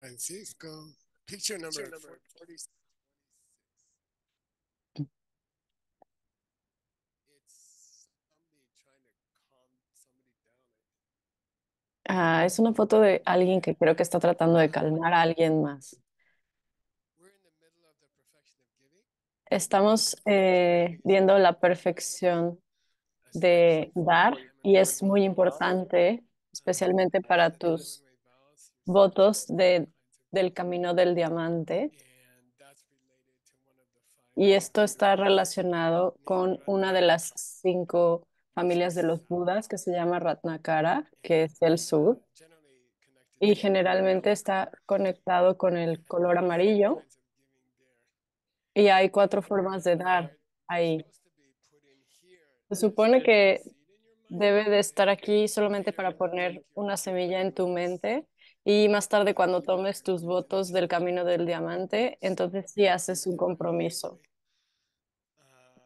Francisco. Picture number, Ah, es una foto de alguien que creo que está tratando de calmar a alguien más. Estamos eh, viendo la perfección de dar y es muy importante, especialmente para tus votos del camino del diamante. Y esto está relacionado con una de las cinco familias de los Budas que se llama Ratnakara, que es el sur. Y generalmente está conectado con el color amarillo. Y hay cuatro formas de dar ahí. Se supone que debe de estar aquí solamente para poner una semilla en tu mente y más tarde cuando tomes tus votos del camino del diamante, entonces sí haces un compromiso.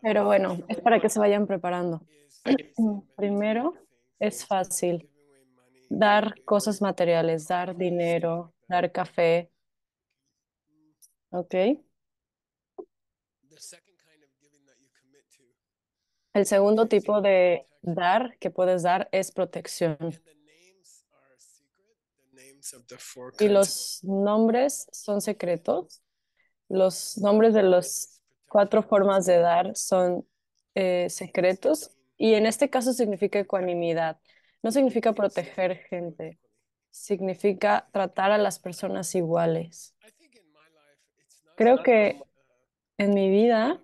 Pero ah, bueno, es para que se vayan preparando. Primero, es fácil dar cosas materiales, dar dinero, dar café. ¿Ok? El segundo tipo de dar que puedes dar es protección y los nombres son secretos. Los nombres de las cuatro formas de dar son eh, secretos y en este caso significa ecuanimidad. No significa proteger gente, significa tratar a las personas iguales. Creo que uh, en mi vida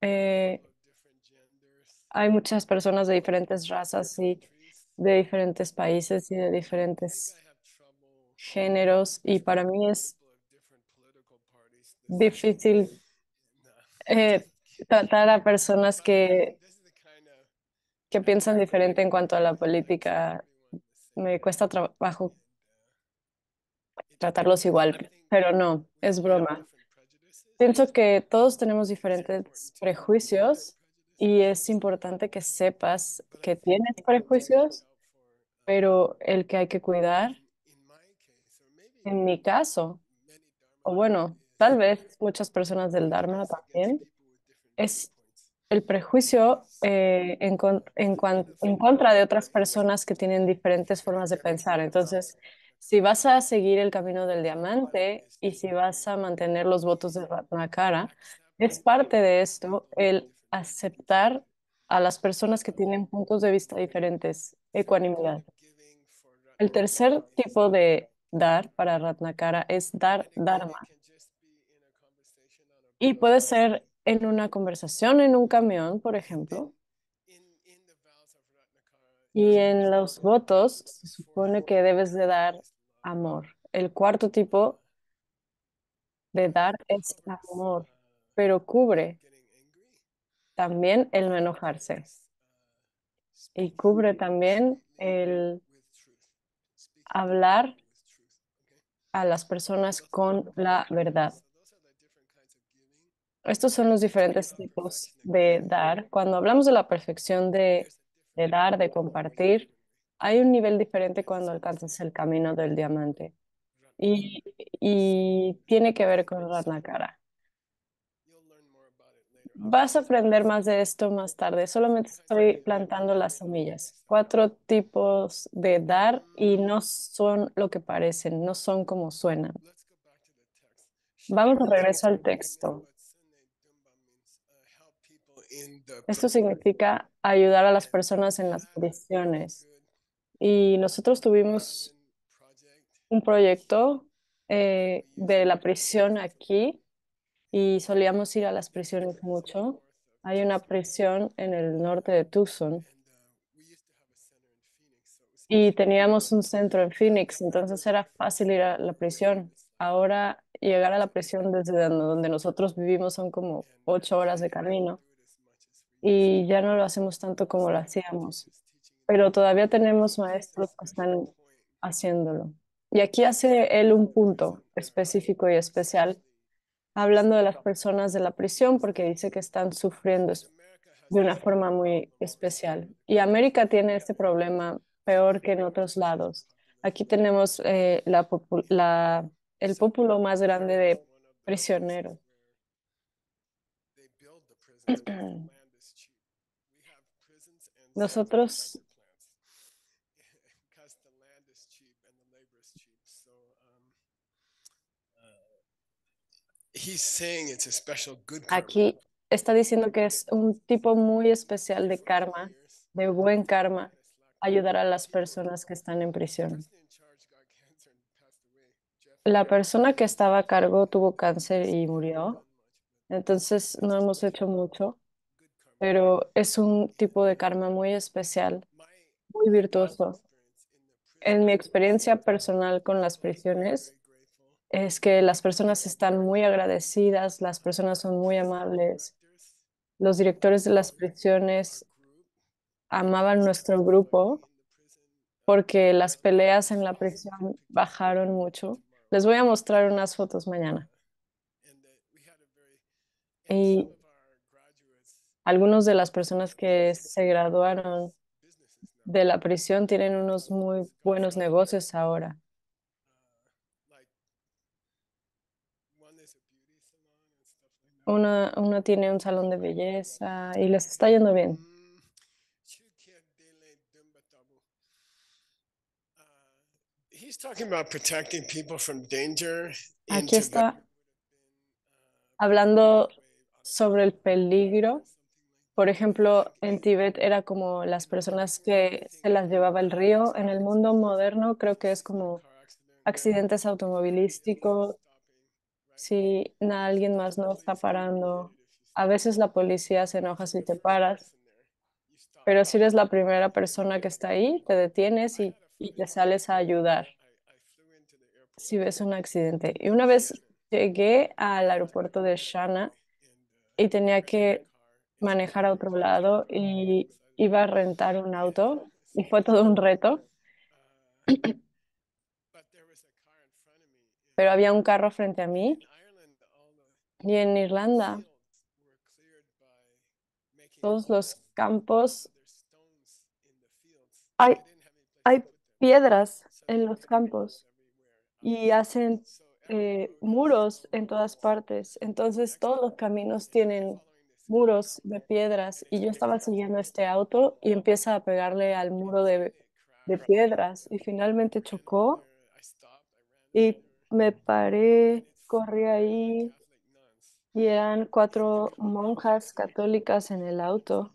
eh, hay muchas personas de diferentes razas y de diferentes países y de diferentes géneros y para mí es difícil eh, tratar a personas que, que piensan diferente en cuanto a la política. Me cuesta trabajo tratarlos igual, pero no, es broma. Pienso que todos tenemos diferentes prejuicios y es importante que sepas que tienes prejuicios, pero el que hay que cuidar, en mi caso, o bueno, tal vez muchas personas del Dharma también, es el prejuicio eh, en, contra de otras personas que tienen diferentes formas de pensar. Entonces, si vas a seguir el camino del diamante y si vas a mantener los votos de Ratnakara, es parte de esto el aceptar a las personas que tienen puntos de vista diferentes, ecuanimidad. El tercer tipo de dar para Ratnakara es dar Dharma. Y puede ser en una conversación, en un camión, por ejemplo. Y en los votos se supone que debes de dar amor. El cuarto tipo de dar es amor, pero cubre también el no enojarse y cubre también el hablar a las personas con la verdad. Estos son los diferentes tipos de dar. Cuando hablamos de la perfección de, dar, de compartir, hay un nivel diferente cuando alcanzas el camino del diamante. Y, y tiene que ver con cara Vas a aprender más de esto más tarde. Solamente estoy plantando las semillas. Cuatro tipos de dar y no son lo que parecen, no son como suenan. Vamos de regreso al texto. Esto significa ayudar a las personas en las prisiones. Y nosotros tuvimos un proyecto eh, de la prisión aquí y solíamos ir a las prisiones mucho. Hay una prisión en el norte de Tucson y teníamos un centro en Phoenix, entonces era fácil ir a la prisión. Ahora llegar a la prisión desde donde nosotros vivimos son como ocho horas de camino y ya no lo hacemos tanto como lo hacíamos, pero todavía tenemos maestros que están haciéndolo. Y aquí hace él un punto específico y especial hablando de las personas de la prisión porque dice que están sufriendo de una forma muy especial. Y América tiene este problema peor que en otros lados. Aquí tenemos eh, el pueblo más grande de prisioneros. Nosotros Aquí está diciendo que es un tipo muy especial de karma, de buen karma, ayudar a las personas que están en prisión. La persona que estaba a cargo tuvo cáncer y murió, entonces no hemos hecho mucho, pero es un tipo de karma muy especial, muy virtuoso. En mi experiencia personal con las prisiones, es que las personas están muy agradecidas, las personas son muy amables. Los directores de las prisiones amaban nuestro grupo porque las peleas en la prisión bajaron mucho. Les voy a mostrar unas fotos mañana. Y algunos de las personas que se graduaron de la prisión tienen unos muy buenos negocios ahora. Uno tiene un salón de belleza y les está yendo bien. Aquí está uh, hablando sobre el peligro. Por ejemplo, en Tíbet era como las personas que se las llevaba el río. En el mundo moderno creo que es como accidentes automovilísticos, si alguien más no está parando. A veces la policía se enoja si te paras, pero si eres la primera persona que está ahí, te detienes y, y te sales a ayudar si ves un accidente. Y una vez llegué al aeropuerto de Shana y tenía que manejar a otro lado y iba a rentar un auto y fue todo un reto. Pero había un carro frente a mí y en Irlanda, todos los campos, hay, hay piedras en los campos y hacen eh, muros en todas partes. Entonces todos los caminos tienen muros de piedras y yo estaba siguiendo este auto y empieza a pegarle al muro de, de piedras y finalmente chocó y me paré, corrí ahí y eran cuatro monjas católicas en el auto.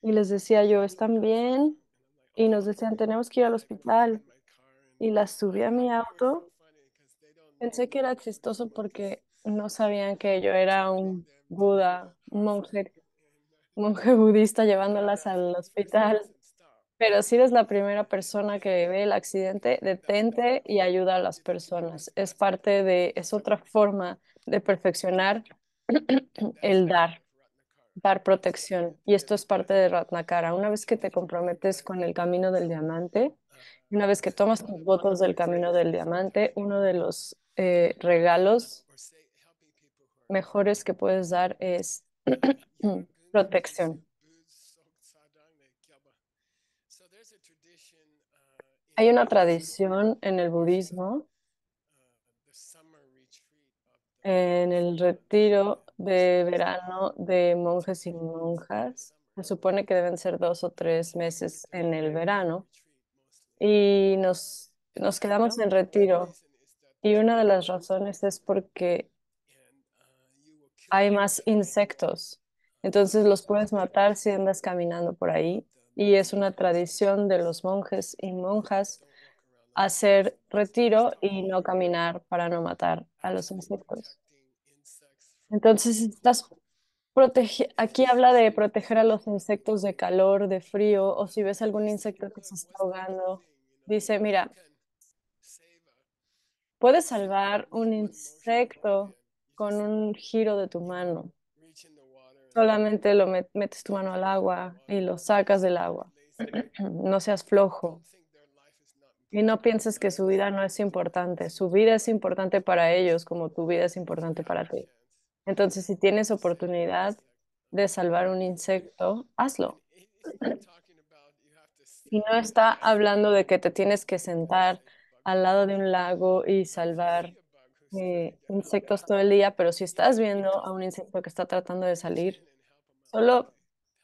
Y les decía yo, ¿están bien? Y nos decían, tenemos que ir al hospital. Y las subí a mi auto. Pensé que era chistoso porque no sabían que yo era un Buda, un monje, monje budista llevándolas al hospital. Pero si eres la primera persona que ve el accidente, detente y ayuda a las personas. Es parte de, es otra forma de perfeccionar el dar, dar protección. Y esto es parte de Ratnakara. Una vez que te comprometes con el camino del diamante, una vez que tomas tus votos del camino del diamante, uno de los eh, regalos mejores que puedes dar es protección. Hay una tradición en el budismo en el retiro de verano de monjes y monjas. Se supone que deben ser dos o tres meses en el verano. Y nos, quedamos en retiro. Y una de las razones es porque hay más insectos. Entonces los puedes matar si andas caminando por ahí. Y es una tradición de los monjes y monjas hacer retiro y no caminar para no matar a los insectos. Entonces, estás aquí habla de proteger a los insectos de calor, de frío, o si ves algún insecto que se está ahogando, dice, mira, puedes salvar un insecto con un giro de tu mano. Solamente lo metes tu mano al agua y lo sacas del agua. No seas flojo. Y no pienses que su vida no es importante. Su vida es importante para ellos como tu vida es importante para ti. Entonces, si tienes oportunidad de salvar un insecto, hazlo. Y no está hablando de que te tienes que sentar al lado de un lago y salvar eh, insectos todo el día, pero si estás viendo a un insecto que está tratando de salir, solo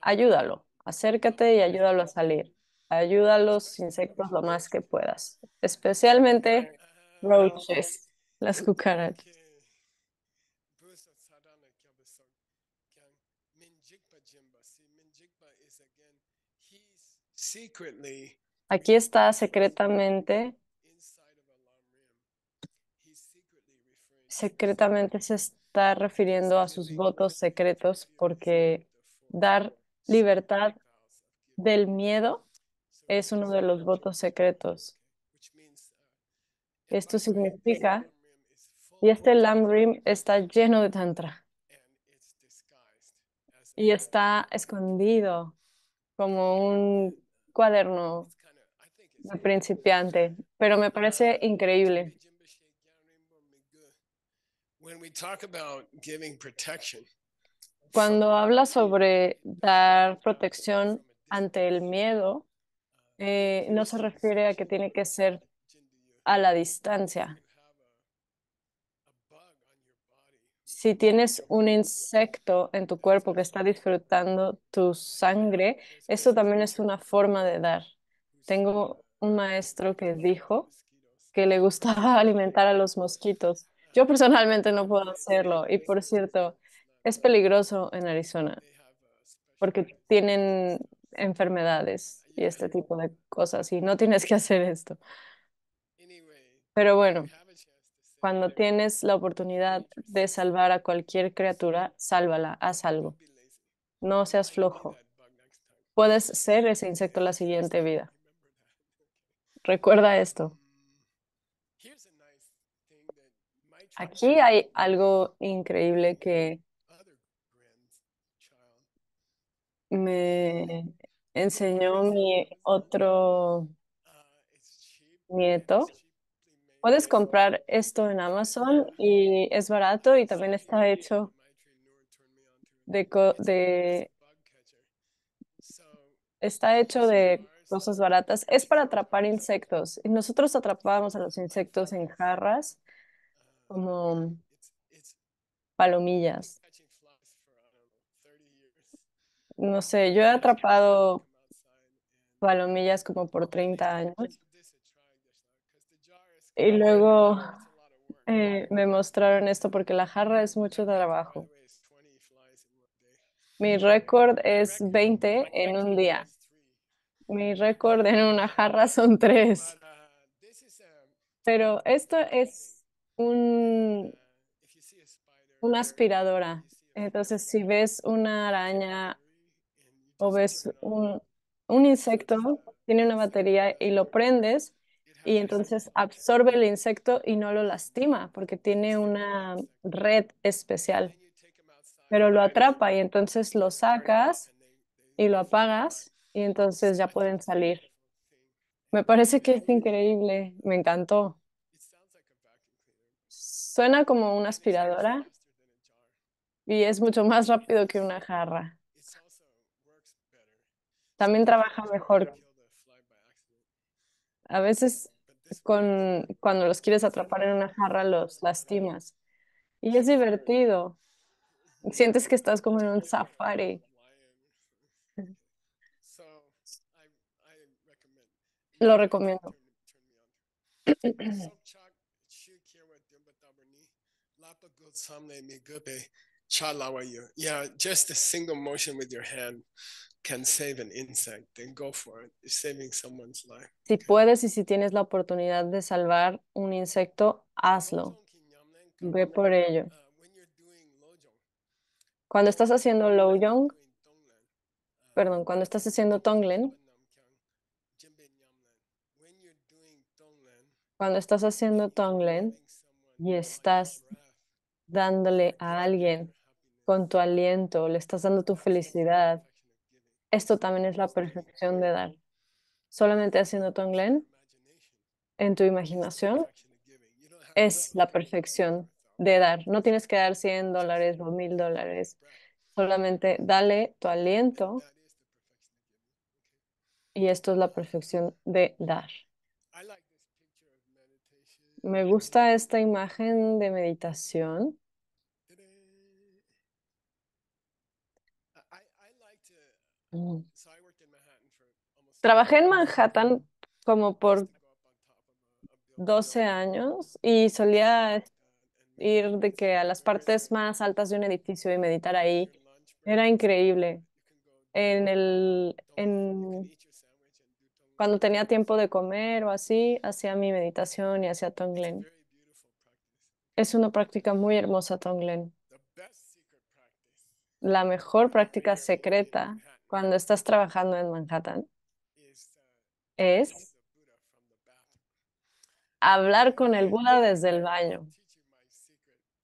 ayúdalo, acércate y ayúdalo a salir ayuda a los insectos lo más que puedas, especialmente roaches, las cucarachas. Aquí está secretamente, secretamente se está refiriendo a sus votos secretos porque dar libertad del miedo es uno de los votos secretos. Esto significa, y este Rim está lleno de Tantra y está escondido como un cuaderno de principiante, pero me parece increíble. Cuando habla sobre dar protección ante el miedo, eh, no se refiere a que tiene que ser a la distancia. Si tienes un insecto en tu cuerpo que está disfrutando tu sangre, eso también es una forma de dar. Tengo un maestro que dijo que le gustaba alimentar a los mosquitos. Yo personalmente no puedo hacerlo y por cierto, es peligroso en Arizona porque tienen enfermedades y este tipo de cosas y no tienes que hacer esto. Pero bueno, cuando tienes la oportunidad de salvar a cualquier criatura, sálvala, haz algo. No seas flojo. Puedes ser ese insecto la siguiente vida. Recuerda esto. Mm, Aquí hay algo increíble que me enseñó mi otro nieto. Puedes comprar esto en Amazon y es barato y también está hecho de, está hecho de cosas baratas. Es para atrapar insectos. Y nosotros atrapábamos a los insectos en jarras como palomillas no sé, yo he atrapado palomillas como por 30 años. Y luego eh, me mostraron esto porque la jarra es mucho trabajo. Mi récord es 20 en un día. Mi récord en una jarra son 3. Pero esto es un, una aspiradora. Entonces, si ves una araña o ves un, un insecto, tiene una batería y lo prendes y entonces absorbe el insecto y no lo lastima porque tiene una red especial. Pero lo atrapa y entonces lo sacas y lo apagas y entonces ya pueden salir. Me parece que es increíble, me encantó. Suena como una aspiradora y es mucho más rápido que una jarra también trabaja mejor. A veces con, cuando los quieres atrapar en una jarra los lastimas. Y es divertido. Sientes que estás como en un safari. Lo recomiendo. Yeah, just a single motion with your can save an insect, then go for it. saving someone's life. Si puedes y si tienes la oportunidad de salvar un insecto, hazlo. Ve por ello. Cuando estás haciendo Lojong, perdón, cuando estás haciendo Tonglen, cuando estás haciendo Tonglen y estás dándole a alguien con tu aliento, le estás dando tu felicidad, esto también es la perfección de dar. Solamente haciendo Tonglen en tu imaginación es la perfección de dar. No tienes que dar 100 dólares o 1000 dólares. Solamente dale tu aliento y esto es la perfección de dar. Me gusta esta imagen de meditación Mm. Trabajé en Manhattan como por 12 años y solía ir de que a las partes más altas de un edificio y meditar ahí. Era increíble. En el, en, cuando tenía tiempo de comer o así, hacía mi meditación y hacía Tonglen. Es una práctica muy hermosa, Tonglen. La mejor práctica secreta cuando estás trabajando en Manhattan es hablar con el Buda desde el baño.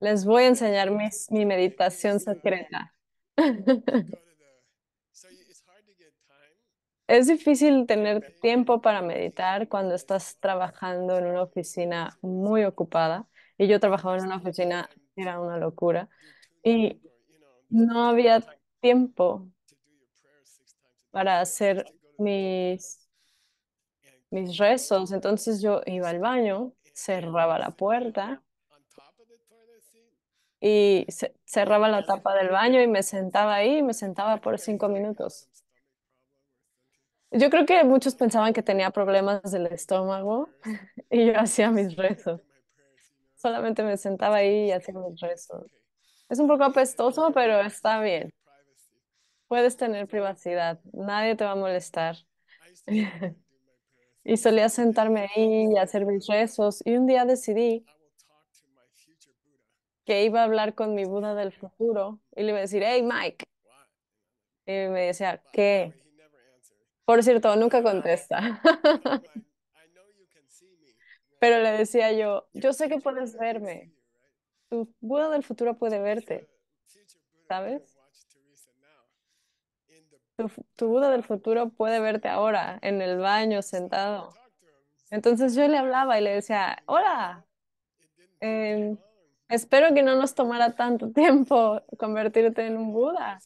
Les voy a enseñar mi, meditación secreta. es difícil tener tiempo para meditar cuando estás trabajando en una oficina muy ocupada. Y yo trabajaba en una oficina, era una locura. Y no había tiempo para hacer mis, mis rezos. Entonces yo iba al baño, cerraba la puerta y cerraba la tapa del baño y me sentaba ahí, me sentaba por cinco minutos. Yo creo que muchos pensaban que tenía problemas del estómago y yo hacía mis rezos. Solamente me sentaba ahí y hacía mis rezos. Es un poco apestoso, pero está bien. Puedes tener privacidad, nadie te va a molestar. y solía sentarme ahí y hacer mis rezos y un día decidí que iba a hablar con mi Buda del futuro y le iba a decir, hey Mike. Y me decía, ¿qué? Por cierto, nunca contesta. Pero le decía yo, yo sé que puedes verme. Tu Buda del futuro puede verte, ¿sabes? tu, Buda del futuro puede verte ahora en el baño sentado. Entonces yo le hablaba y le decía, hola, em, espero que no nos tomara tanto tiempo convertirte en un Buda.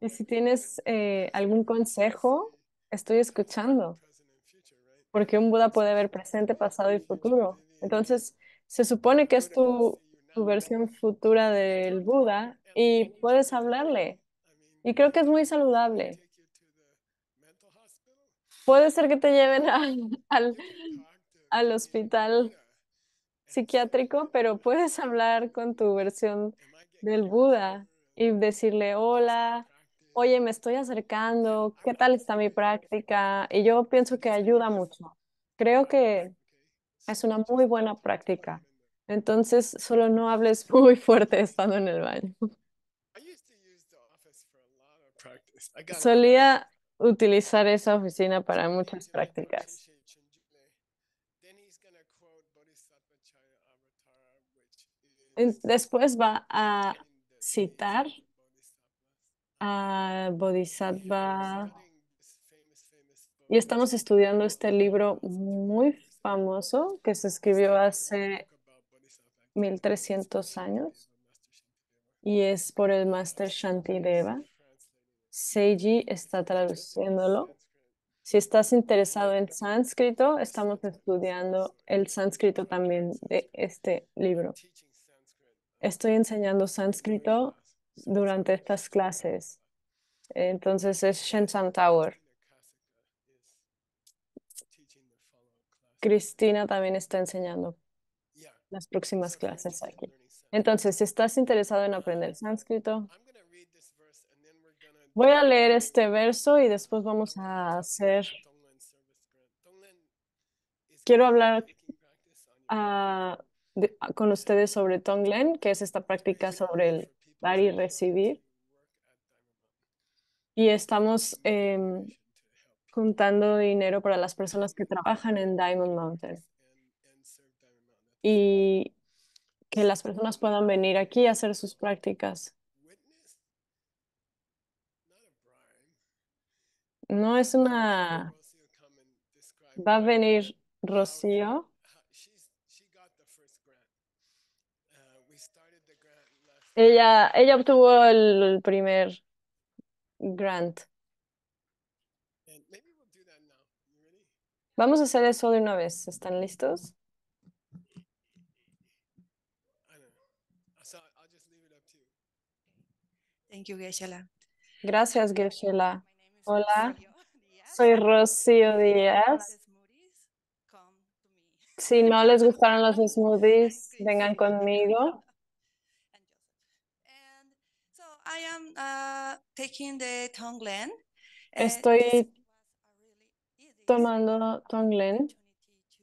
Y si tienes eh, algún consejo, estoy escuchando. Porque un Buda puede ver presente, pasado y futuro. Entonces, se supone que es tu versión futura del Buda y puedes hablarle. Y creo que es muy saludable. Puede ser que te lleven al, hospital psiquiátrico, pero puedes hablar con tu versión del Buda y decirle, hola, oye, me estoy acercando, ¿qué tal está mi práctica? Y yo pienso que ayuda mucho. Creo que es una muy buena práctica. Entonces, solo no hables muy fuerte estando en el baño. Solía utilizar esa oficina para muchas prácticas. Después va a citar a Bodhisattva. Y estamos estudiando este libro muy famoso que se escribió hace 1300 años y es por el Master Shantideva. Seiji está traduciéndolo. Si estás interesado en sánscrito, estamos estudiando el sánscrito también de este libro. Estoy enseñando sánscrito durante estas clases. Entonces es Shenzhen Tower. Cristina también está enseñando las próximas clases aquí. Entonces, si estás interesado en aprender sánscrito, Voy a leer este verso y después vamos a hacer... Quiero hablar ah, ah, con ustedes sobre Tonglen, que es esta práctica sobre el dar y recibir. Y estamos eh, juntando dinero para las personas que trabajan en Diamond Mountain. Y que las personas puedan venir aquí a hacer sus prácticas. No es una... Va a venir Rocío. Ella, ella obtuvo el primer grant. Vamos a hacer eso de una vez. ¿Están listos? Gracias, geshe Hola, soy Rocío Díaz. Si no les gustaron los smoothies, vengan conmigo. Estoy tomando Tonglen.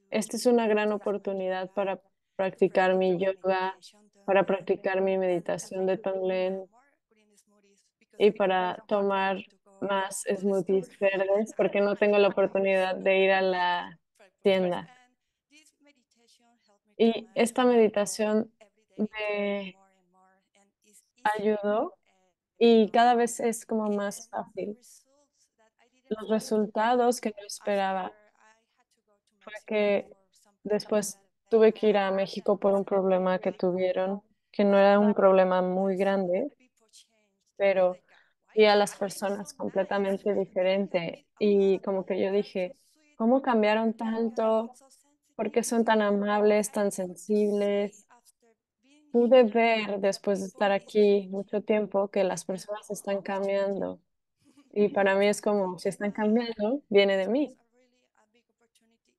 Esta es una gran oportunidad para practicar mi yoga, para practicar mi meditación de Tonglen y para tomar más smoothies verdes porque no tengo la oportunidad de ir a la tienda. Y esta meditación me ayudó y cada vez es como más fácil. Los resultados que no esperaba fue que después tuve que ir a México por un problema que tuvieron, que no era un problema muy grande, pero y a las personas completamente diferente. Y como que yo dije, ¿cómo cambiaron tanto? porque son tan amables, tan sensibles? Pude ver después de estar aquí mucho tiempo que las personas están cambiando. Y para mí es como, si están cambiando, viene de mí.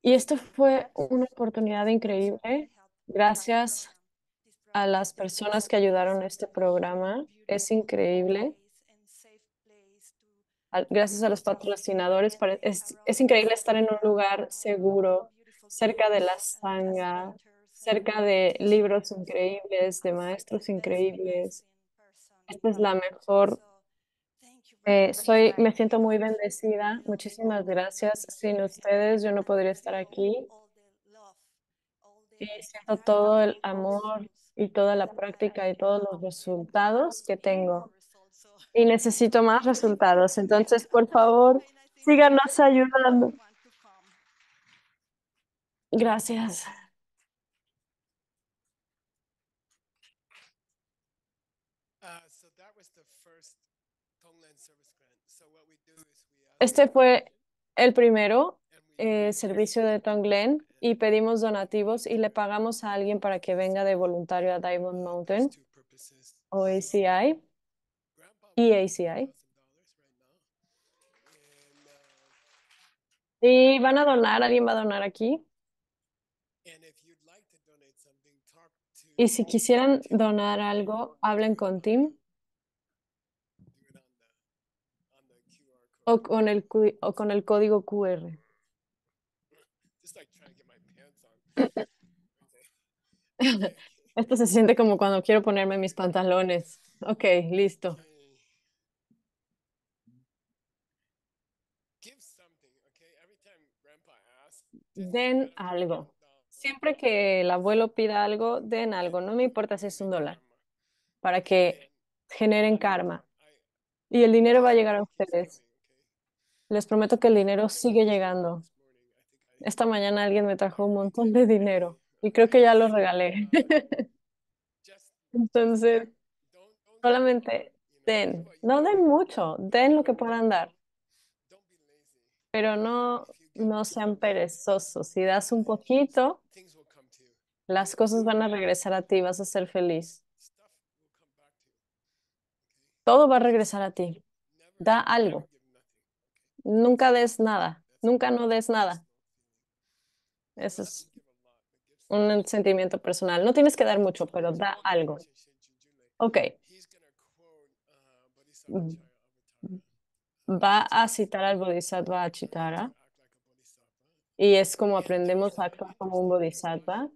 Y esto fue una oportunidad increíble. Gracias a las personas que ayudaron a este programa. Es increíble gracias a los patrocinadores. Es, increíble estar en un lugar seguro, cerca de la sanga, cerca de libros increíbles, de maestros increíbles. Esta es la mejor. Eh, soy, me siento muy bendecida. Muchísimas gracias. Sin ustedes yo no podría estar aquí. Y siento todo el amor y toda la práctica y todos los resultados que tengo y necesito más resultados. Entonces, por favor, síganos ayudando. Gracias. Este fue el primero eh, servicio de Tonglen y pedimos donativos y le pagamos a alguien para que venga de voluntario a Diamond Mountain o ACI y ¿Y van a donar? ¿Alguien va a donar aquí? Y si quisieran donar algo, hablen con Tim. O con el, o con el código QR. Esto se siente como cuando quiero ponerme mis pantalones. Ok, listo. den algo. Siempre que el abuelo pida algo, den algo. No me importa si es un dólar. Para que generen karma. Y el dinero va a llegar a ustedes. Les prometo que el dinero sigue llegando. Esta mañana alguien me trajo un montón de dinero y creo que ya lo regalé. Entonces, solamente den, no den mucho, den lo que puedan dar, pero no no sean perezosos. Si das un poquito, las cosas van a regresar a ti, vas a ser feliz. Todo va a regresar a ti. Da algo. Nunca des nada. Nunca no des nada. Eso es un sentimiento personal. No tienes que dar mucho, pero da algo. Ok. Va a citar al Bodhisattva Achitara y es como aprendemos a actuar como un bodhisattva.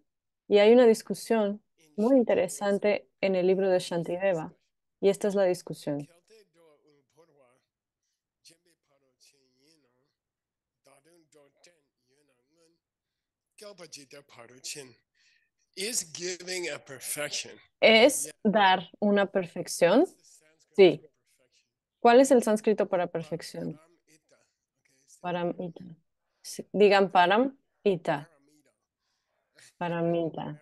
Y hay una discusión muy interesante en el libro de Shantideva, y esta es la discusión. ¿Es dar una perfección? Sí. ¿Cuál es el sánscrito para perfección? Paramita. Digan paramita. Paramita.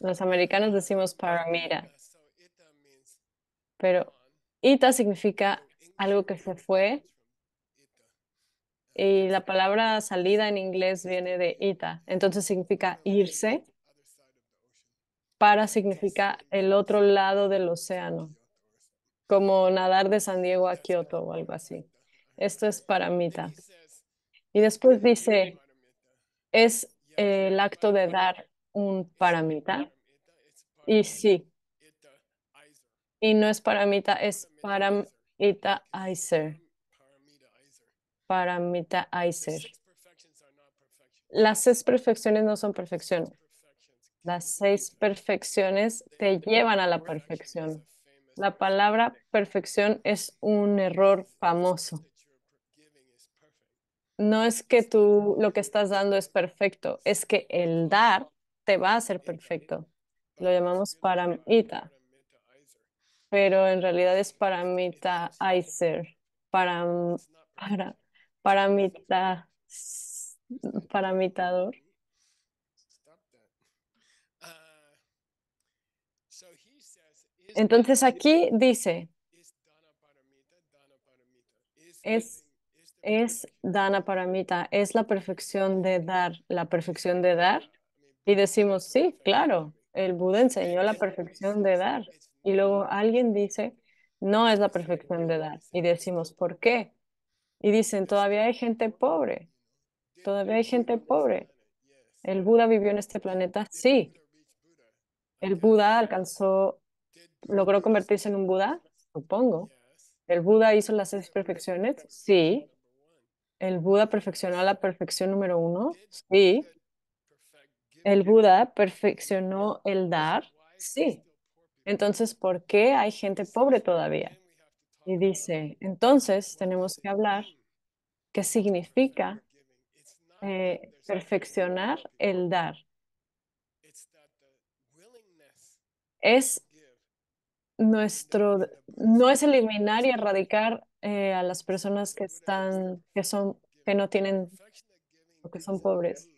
Los americanos decimos paramita. Pero ita significa algo que se fue. Y la palabra salida en inglés viene de ita. Entonces significa irse. Para significa el otro lado del océano. Como nadar de San Diego a Kioto o algo así. Esto es paramita. Y después dice, es eh, el acto de dar un paramita. Y sí. Y no es paramita, es paramita Iser. Paramita Iser. Las seis perfecciones no son perfección. Las seis perfecciones te llevan a la perfección. La palabra perfección es un error famoso no es que tú lo que estás dando es perfecto, es que el dar te va a ser perfecto. Lo llamamos paramita, pero en realidad es paramita para, paramita, paramitador. Entonces aquí dice, es es Dana Paramita, es la perfección de dar, la perfección de dar. Y decimos, sí, claro, el Buda enseñó la perfección de dar. Y luego alguien dice, no es la perfección de dar. Y decimos, ¿por qué? Y dicen, todavía hay gente pobre, todavía hay gente pobre. ¿El Buda vivió en este planeta? Sí. ¿El Buda alcanzó, logró convertirse en un Buda? Supongo. ¿El Buda hizo las seis perfecciones? Sí. El Buda perfeccionó la perfección número uno. Sí. El Buda perfeccionó el dar. Sí. Entonces, ¿por qué hay gente pobre todavía? Y dice, entonces tenemos que hablar qué significa eh, perfeccionar el dar. Es nuestro, no es eliminar y erradicar eh, a las personas que están, que son, que no tienen o que son pobres.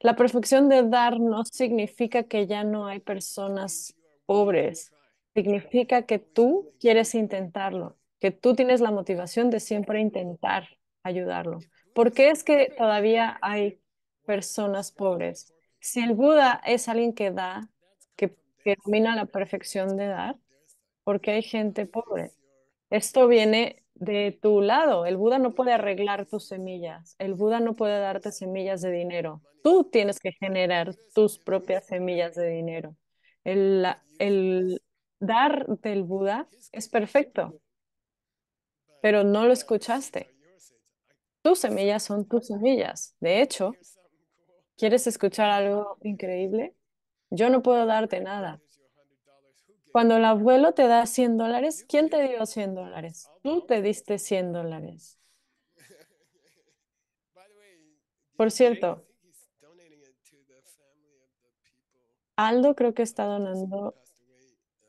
La perfección de dar no significa que ya no hay personas pobres. Significa que tú quieres intentarlo, que tú tienes la motivación de siempre intentar ayudarlo. ¿Por qué es que todavía hay personas pobres? Si el Buda es alguien que da, que, que domina la perfección de dar, porque hay gente pobre? Esto viene de tu lado. El Buda no puede arreglar tus semillas. El Buda no puede darte semillas de dinero. Tú tienes que generar tus propias semillas de dinero. El, el dar del Buda es perfecto, pero no lo escuchaste. Tus semillas son tus semillas. De hecho, ¿quieres escuchar algo increíble? Yo no puedo darte nada. Cuando el abuelo te da 100 dólares, ¿quién te dio 100 dólares? Tú te diste 100 dólares. Por cierto, Aldo creo que está donando uh,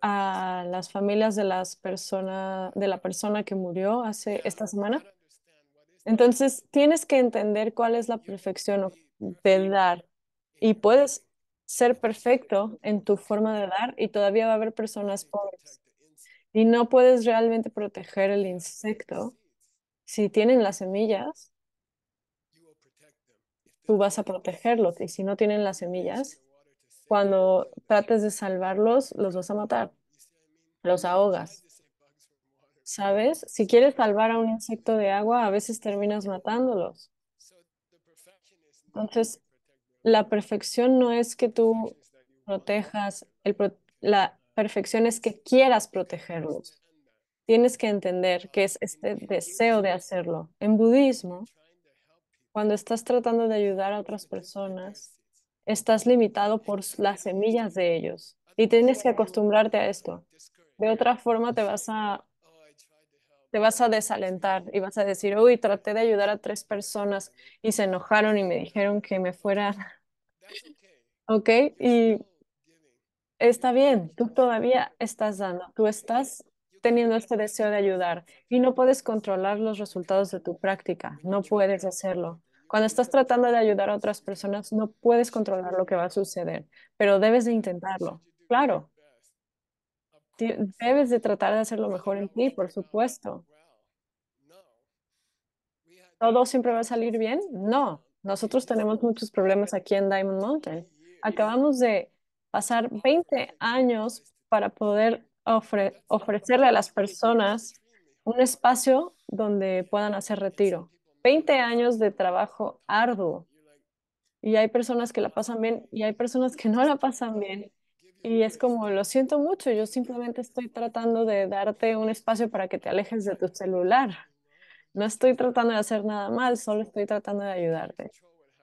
a las familias de las personas de la persona que murió hace esta semana. Entonces, tienes que entender cuál es la perfección de dar y puedes ser perfecto en tu forma de dar y todavía va a haber personas pobres. Y no puedes realmente proteger el insecto. Si tienen las semillas, tú vas a protegerlos. Y si no tienen las semillas, cuando trates de salvarlos, los vas a matar. Los ahogas. ¿Sabes? Si quieres salvar a un insecto de agua, a veces terminas matándolos. Entonces, la perfección no es que tú protejas, el la perfección es que quieras protegerlos. Tienes que entender que es este deseo de hacerlo. En budismo, cuando estás tratando de ayudar a otras personas, estás limitado por las semillas de ellos y tienes que acostumbrarte a esto. De otra forma te vas a te vas a desalentar y vas a decir, uy, traté de ayudar a tres personas y se enojaron y me dijeron que me fuera. ¿Ok? Y está bien, tú todavía estás dando, tú estás teniendo este deseo de ayudar y no puedes controlar los resultados de tu práctica, no puedes hacerlo. Cuando estás tratando de ayudar a otras personas, no puedes controlar lo que va a suceder, pero debes de intentarlo. Claro, Debes de tratar de hacer lo mejor en ti, por supuesto. ¿Todo siempre va a salir bien? No. Nosotros tenemos muchos problemas aquí en Diamond Mountain. Acabamos de pasar 20 años para poder ofrecerle a las personas un espacio donde puedan hacer retiro. 20 años de trabajo arduo. Y hay personas que la pasan bien y hay personas que no la pasan bien. Y es como, lo siento mucho, yo simplemente estoy tratando de darte un espacio para que te alejes de tu celular. No estoy tratando de hacer nada mal, solo estoy tratando de ayudarte.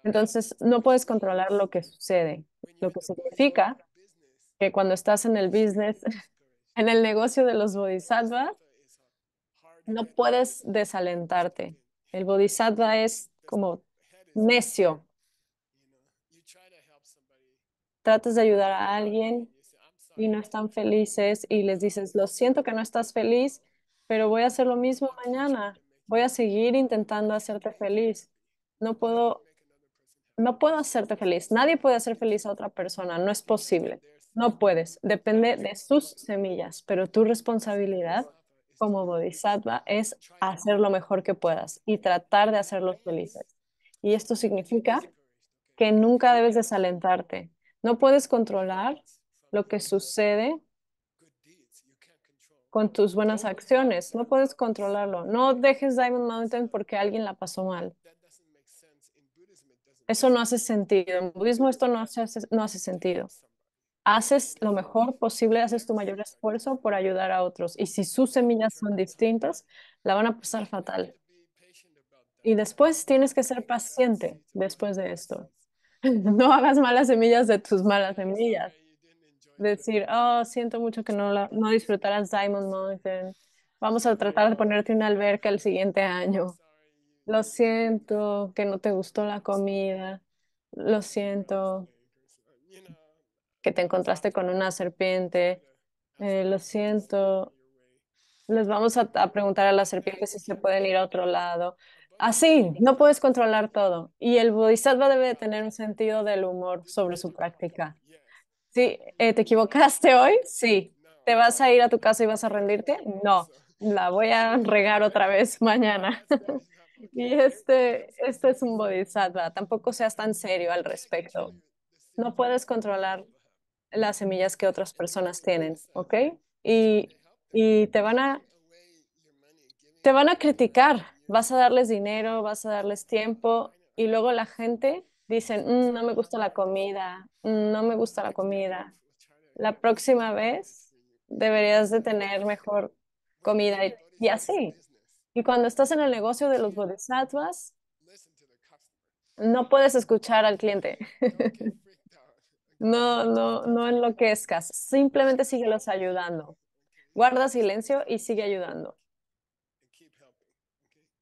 Entonces, no puedes controlar lo que sucede, lo que significa que cuando estás en el business, en el negocio de los bodhisattvas, no puedes desalentarte. El bodhisattva es como necio, tratas de ayudar a alguien y no están felices y les dices, lo siento que no estás feliz, pero voy a hacer lo mismo mañana, voy a seguir intentando hacerte feliz. No puedo, no puedo hacerte feliz. Nadie puede hacer feliz a otra persona, no es posible. No puedes, depende de sus semillas, pero tu responsabilidad como bodhisattva es hacer lo mejor que puedas y tratar de hacerlos felices. Y esto significa que nunca debes desalentarte, no puedes controlar lo que sucede con tus buenas acciones. No puedes controlarlo. No dejes Diamond Mountain porque alguien la pasó mal. Eso no hace sentido. En budismo esto no hace, no hace sentido. Haces lo mejor posible, haces tu mayor esfuerzo por ayudar a otros. Y si sus semillas son distintas, la van a pasar fatal. Y después tienes que ser paciente después de esto. no hagas malas semillas de tus malas semillas. Decir, oh, siento mucho que no, la, no Diamond Mountain. Vamos a tratar de ponerte una alberca el siguiente año. Lo siento que no te gustó la comida. Lo siento que te encontraste con una serpiente. Eh, lo siento. Les vamos a, a preguntar a las serpientes si se pueden ir a otro lado. Así, no puedes controlar todo. Y el bodhisattva debe tener un sentido del humor sobre su práctica. Sí, eh, ¿te equivocaste hoy? Sí. ¿Te vas a ir a tu casa y vas a rendirte? No, la voy a regar otra vez mañana. y este, este, es un bodhisattva. Tampoco seas tan serio al respecto. No puedes controlar las semillas que otras personas tienen, ¿ok? Y, y te van a te van a criticar vas a darles dinero, vas a darles tiempo y luego la gente dice, mm, no me gusta la comida, mm, no me gusta la comida. La próxima vez deberías de tener mejor comida y, así. Y cuando estás en el negocio de los bodhisattvas, no puedes escuchar al cliente. no, no, no enloquezcas. Simplemente síguelos ayudando. Guarda silencio y sigue ayudando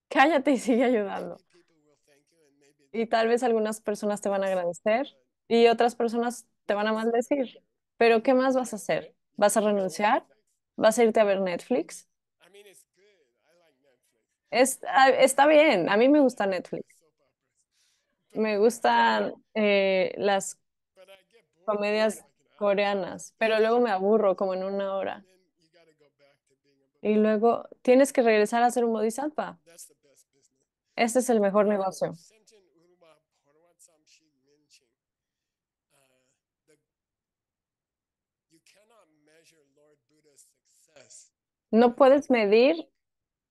cállate y sigue ayudando. Y tal vez algunas personas te van a agradecer y otras personas te van a maldecir. Pero ¿qué más vas a hacer? ¿Vas a renunciar? ¿Vas a irte a ver Netflix? Ah, está bien, a mí me gusta Netflix. Me gustan eh, las comedias coreanas, pero luego me aburro como en una hora. Y luego tienes que regresar a ser un bodhisattva. Este es el mejor negocio. No puedes medir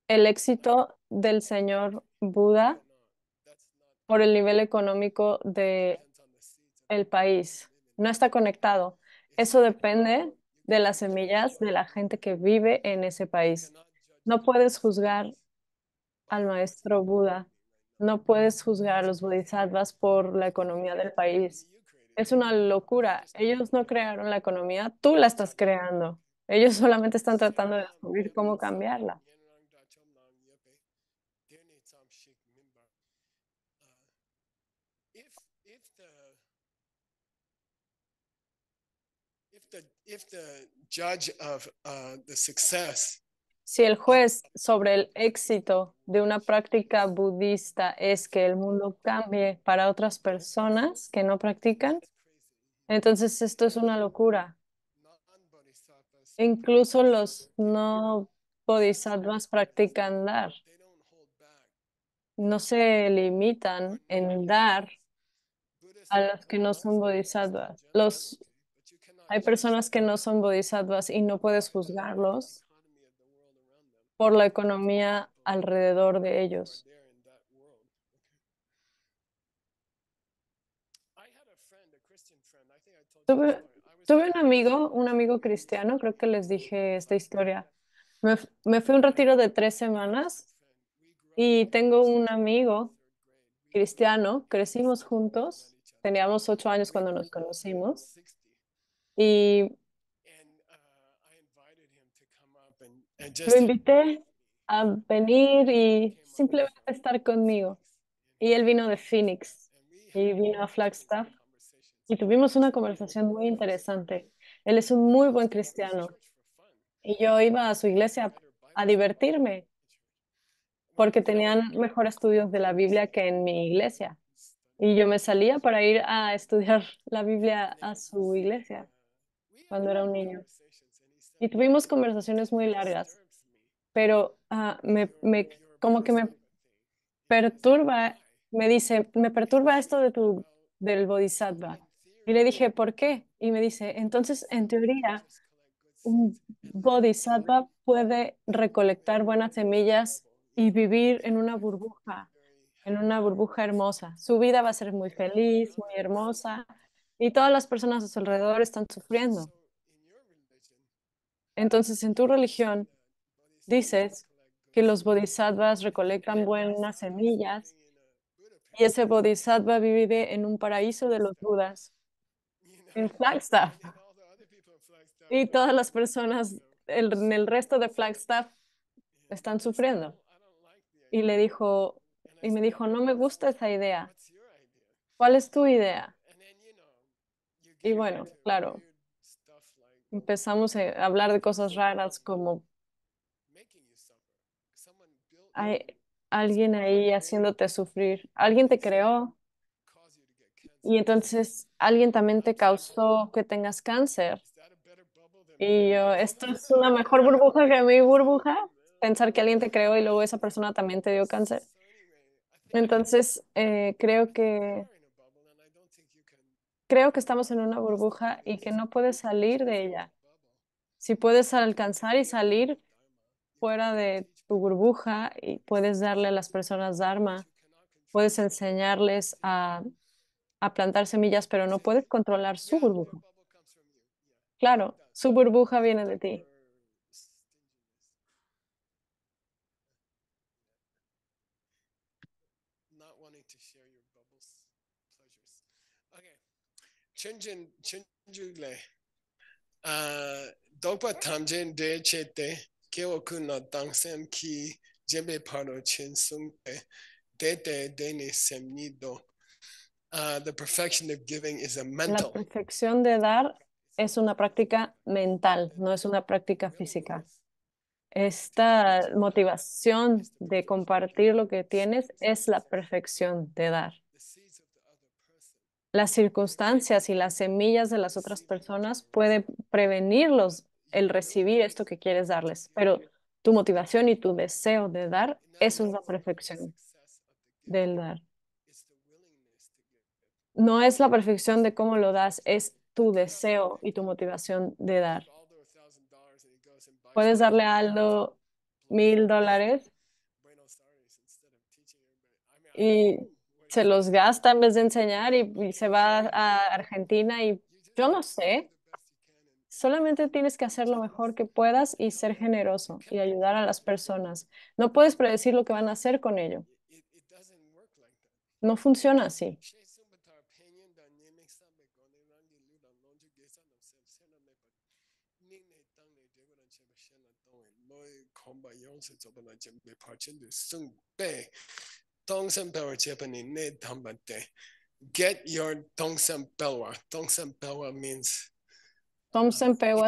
el éxito del señor Buda por el nivel económico de el país. No está conectado. Eso depende de las semillas de la gente que vive en ese país. No puedes juzgar al maestro Buda. No puedes juzgar a los bodhisattvas por la economía del país. Es una locura. Ellos no crearon la economía, tú la estás creando. Ellos solamente están tratando de descubrir cómo cambiarla. Uh, si el juez sobre el éxito de una práctica budista es que el mundo cambie para otras personas que no practican, entonces esto es una locura. Incluso los no bodhisattvas practican dar. No se limitan en dar a los que no son bodhisattvas. Los, hay personas que no son bodhisattvas y no puedes juzgarlos, por la economía alrededor de ellos. Tuve, un amigo, un amigo cristiano, creo que les dije esta historia. Me, fui un retiro de tres semanas y tengo un amigo cristiano, crecimos juntos, teníamos ocho años cuando nos conocimos y Lo invité a venir y simplemente estar conmigo. Y él vino de Phoenix y vino a Flagstaff y tuvimos una conversación muy interesante. Él es un muy buen cristiano y yo iba a su iglesia a divertirme porque tenían mejores estudios de la Biblia que en mi iglesia. Y yo me salía para ir a estudiar la Biblia a su iglesia cuando era un niño y tuvimos conversaciones muy largas, pero ah, me, como que me perturba, me dice, me perturba esto de tu, del bodhisattva. Y le dije, ¿por qué? Y me dice, entonces, en teoría, un bodhisattva puede recolectar buenas semillas y vivir en una burbuja, en una burbuja hermosa. Su vida va a ser muy feliz, muy hermosa, y todas las personas a su alrededor están sufriendo. Entonces, en tu religión dices que los bodhisattvas recolectan buenas semillas y ese bodhisattva vive en un paraíso de los budas, en Flagstaff. Y todas las personas en el resto de Flagstaff están sufriendo. Y le dijo, y me dijo, no me gusta esa idea. ¿Cuál es tu idea? Y bueno, claro, empezamos a hablar de cosas raras como hay alguien ahí haciéndote sufrir, alguien te creó y entonces alguien también te causó que tengas cáncer. Y yo, esto es una mejor burbuja que mi burbuja, pensar que alguien te creó y luego esa persona también te dio cáncer. Entonces, eh, creo que creo que estamos en una burbuja y que no puedes salir de ella. Si puedes alcanzar y salir fuera de tu burbuja y puedes darle a las personas Dharma, puedes enseñarles a, a plantar semillas, pero no puedes controlar su burbuja. Claro, su burbuja viene de ti. La perfección de dar es una práctica mental, no es una práctica física. Esta motivación de compartir lo que tienes es la perfección de dar las circunstancias y las semillas de las otras personas puede prevenirlos el recibir esto que quieres darles, pero tu motivación y tu deseo de dar, es una perfección del dar. No es la perfección de cómo lo das, es tu deseo y tu motivación de dar. Puedes darle a Aldo mil dólares y se los gasta en vez de enseñar y, se va a Argentina y yo no sé. Solamente tienes que hacer lo mejor que puedas y ser generoso y ayudar a las personas. No puedes predecir lo que van a hacer con ello. No funciona así. Tongsen Pelwa power, Get your means.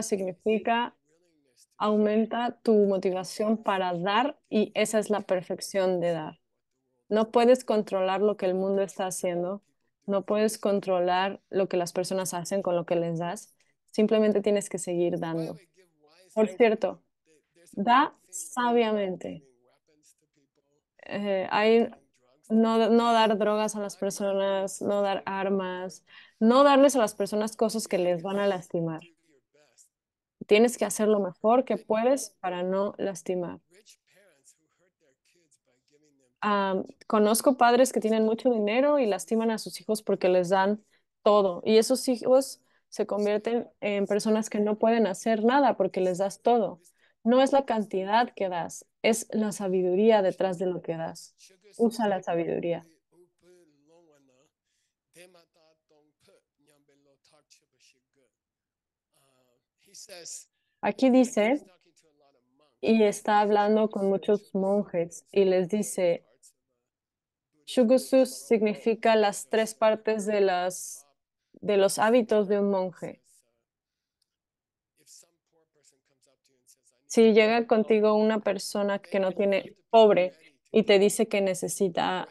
significa aumenta tu motivación para dar y esa es la perfección de dar. No puedes controlar lo que el mundo está haciendo, no puedes controlar lo que las personas hacen con lo que les das, simplemente tienes que seguir dando. Por cierto, da sabiamente. Eh, hay no, dar drogas a las personas, no dar armas, no darles a las personas cosas que les van a lastimar. Tienes que hacer lo mejor que puedes para no lastimar. conozco padres que tienen mucho dinero y lastiman a sus hijos porque les dan todo. Y esos hijos se convierten en personas que no pueden hacer nada porque les das todo. No es la cantidad que das, es la sabiduría detrás de lo que das usa la sabiduría. Aquí dice, y está hablando con muchos monjes y les dice, Shugusus significa las tres partes de, las, de los hábitos de un monje. Si llega contigo una persona que no tiene pobre y te dice que necesita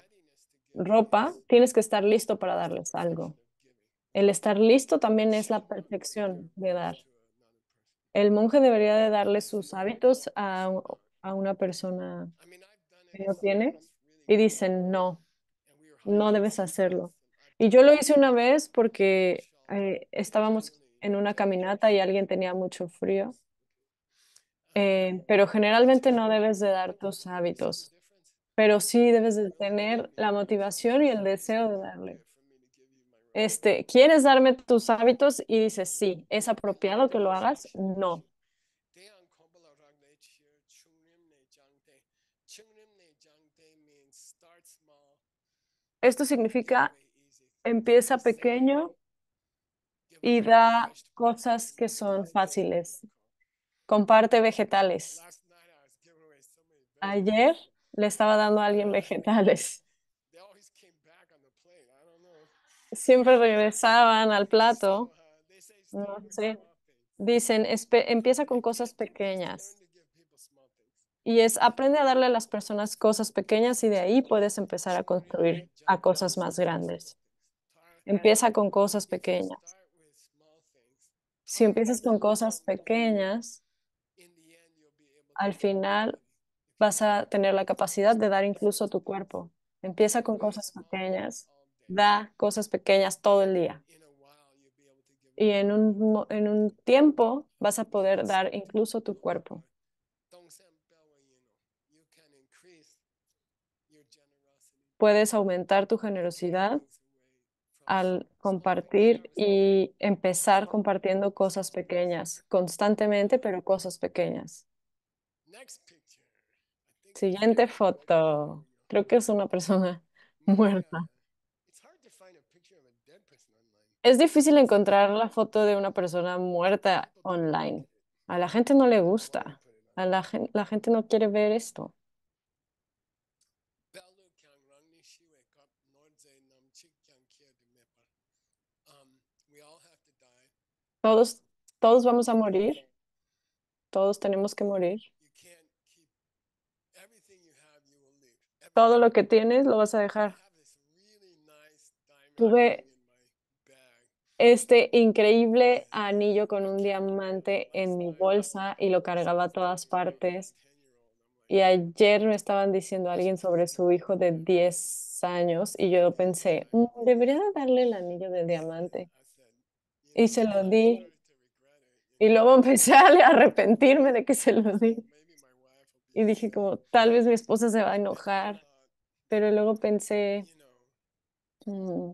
ropa, tienes que estar listo para darles algo. El estar listo también es la perfección de dar. El monje debería de darle sus hábitos a, una persona que no tiene y dicen, no, no debes hacerlo. Y yo lo hice una vez porque eh, estábamos en una caminata y alguien tenía mucho frío. Eh, pero generalmente no debes de dar tus hábitos pero sí debes de tener la motivación y el deseo de darle. Este, ¿quieres darme tus hábitos? Y dices, sí, ¿es apropiado que lo hagas? No. Esto significa empieza pequeño y da cosas que son fáciles. Comparte vegetales. Ayer le estaba dando a alguien vegetales. Siempre regresaban al plato. No sé. Dicen, empieza con cosas pequeñas. Y es, aprende a darle a las personas cosas pequeñas y de ahí puedes empezar a construir a cosas más grandes. Empieza con cosas pequeñas. Si empiezas con cosas pequeñas, al final vas a tener la capacidad de dar incluso a tu cuerpo. Empieza con cosas pequeñas, da cosas pequeñas todo el día. Y en un, en un tiempo vas a poder dar incluso tu cuerpo. Puedes aumentar tu generosidad al compartir y empezar compartiendo cosas pequeñas, constantemente, pero cosas pequeñas. Siguiente foto. Creo que es una persona muerta. Es difícil encontrar la foto de una persona muerta online. A la gente no le gusta. A la, la gente no quiere ver esto. Todos, todos vamos a morir. Todos tenemos que morir. todo lo que tienes lo vas a dejar. Tuve este increíble anillo con un diamante en mi bolsa y lo cargaba a todas partes. Y ayer me estaban diciendo alguien sobre su hijo de 10 años y yo pensé, mm, debería darle el anillo de diamante. Y se lo di. Y luego empecé a arrepentirme de que se lo di. Y dije como, tal vez mi esposa se va a enojar pero luego pensé, mm,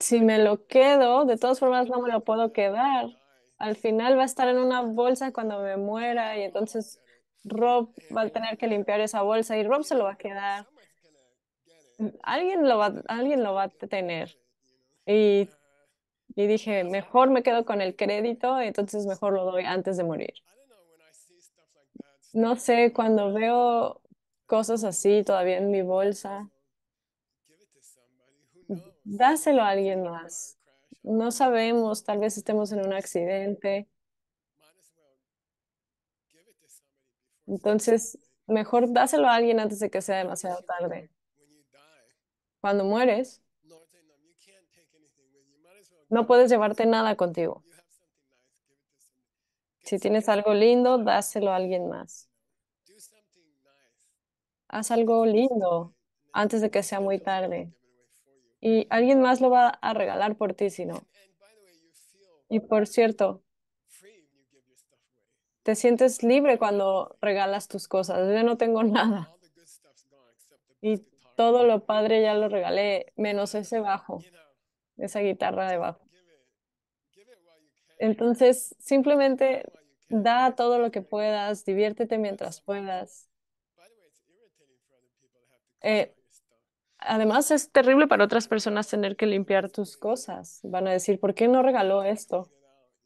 si me lo quedo, de todas formas no me lo puedo quedar. Al final va a estar en una bolsa cuando me muera y entonces Rob va a tener que limpiar esa bolsa y Rob se lo va a quedar. Alguien lo va, alguien lo va a tener. Y, y dije, mejor me quedo con el crédito, entonces mejor lo doy antes de morir no sé, cuando veo cosas así todavía en mi bolsa, dáselo a alguien más. No sabemos, tal vez estemos en un accidente. Entonces, mejor dáselo a alguien antes de que sea demasiado tarde. Cuando mueres, no puedes llevarte nada contigo. Si tienes algo lindo, dáselo a alguien más. Haz algo lindo antes de que sea muy tarde. Y alguien más lo va a regalar por ti si no. Y por cierto, te sientes libre cuando regalas tus cosas. Yo no tengo nada. Y todo lo padre ya lo regalé, menos ese bajo, esa guitarra de bajo. Entonces, simplemente Da todo lo que puedas, diviértete mientras puedas. Eh, además, es terrible para otras personas tener que limpiar tus cosas. Van a decir, ¿por qué no regaló esto?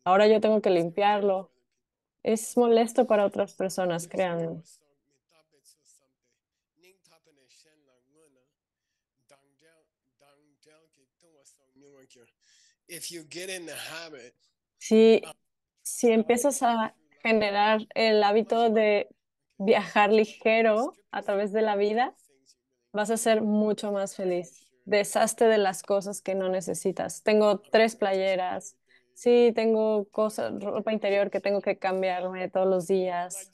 Ahora yo tengo que limpiarlo. Es molesto para otras personas, créanme. Sí si empiezas a generar el hábito de viajar ligero a través de la vida, vas a ser mucho más feliz. Deshazte de las cosas que no necesitas. Tengo tres playeras. Sí, tengo ropa interior que tengo que cambiarme todos los días.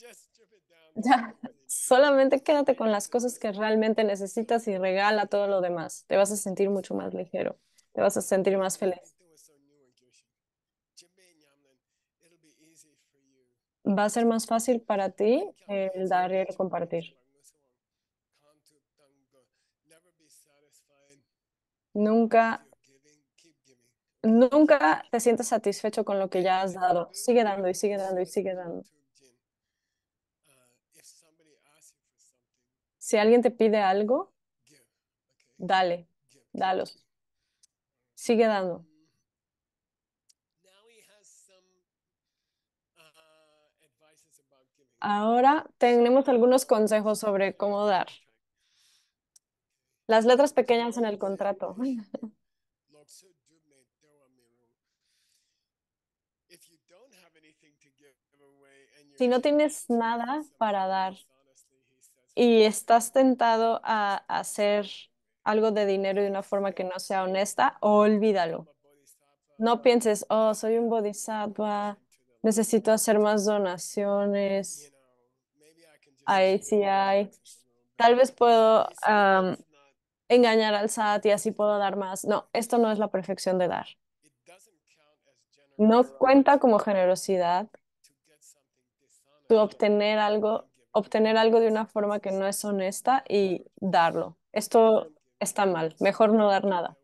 Ya, solamente quédate con las cosas que realmente necesitas y regala todo lo demás. Te vas a sentir mucho más ligero, te vas a sentir más feliz. va a ser más fácil para ti el dar y el compartir. Nunca, nunca te sientes satisfecho con lo que ya has dado. Sigue dando y sigue dando y sigue dando. Si alguien te pide algo, dale, dalos. Sigue dando. Ahora tenemos algunos consejos sobre cómo dar. Las letras pequeñas en el contrato. si no tienes nada para dar y estás tentado a hacer algo de dinero de una forma que no sea honesta, olvídalo. No pienses, oh, soy un bodhisattva, necesito hacer más donaciones a Tal vez puedo engañar al SAT y así puedo dar más. No, esto no es la perfección de dar. No cuenta como generosidad obtener algo, obtener algo de una forma que no es honesta y darlo. Esto está mal. Mejor no dar nada.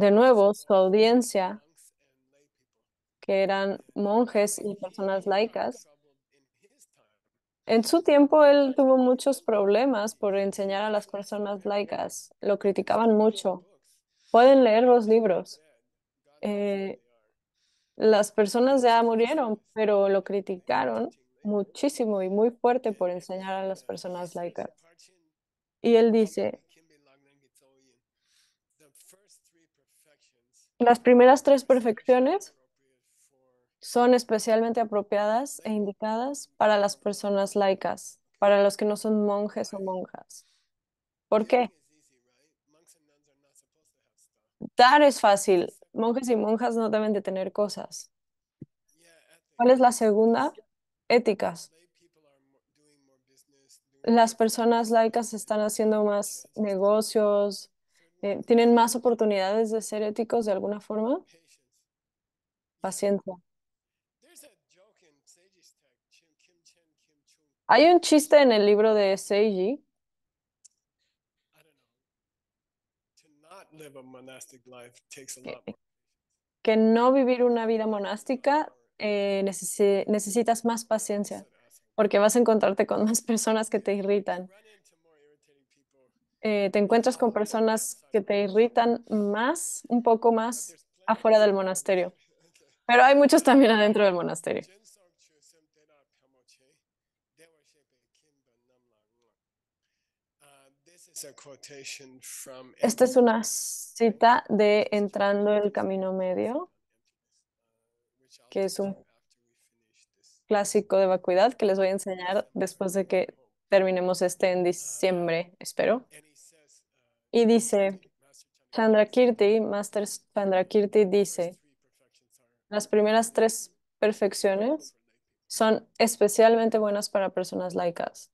de nuevo su audiencia, que eran monjes y personas laicas. En su tiempo él tuvo muchos problemas por enseñar a las personas laicas, lo criticaban mucho. Pueden leer los libros. Eh, las personas ya murieron, pero lo criticaron muchísimo y muy fuerte por enseñar a las personas laicas. Y él dice, Las primeras tres perfecciones son especialmente apropiadas e indicadas para las personas laicas, para los que no son monjes o monjas. ¿Por qué? Dar es fácil. Monjes y monjas no deben de tener cosas. ¿Cuál es la segunda? Éticas. Las personas laicas están haciendo más negocios, eh, tienen más oportunidades de ser éticos de alguna forma. Paciencia. Hay un chiste en el libro de Seiji. Que, no vivir una vida monástica eh, necesitas más paciencia, porque vas a encontrarte con más personas que te irritan. Eh, te encuentras con personas que te irritan más, un poco más afuera del monasterio. Pero hay muchos también adentro del monasterio. Esta es una cita de Entrando el Camino Medio, que es un clásico de vacuidad que les voy a enseñar después de que terminemos este en diciembre, espero. Y dice, Chandrakirti, Master Kirti dice, las primeras tres perfecciones son especialmente buenas para personas laicas.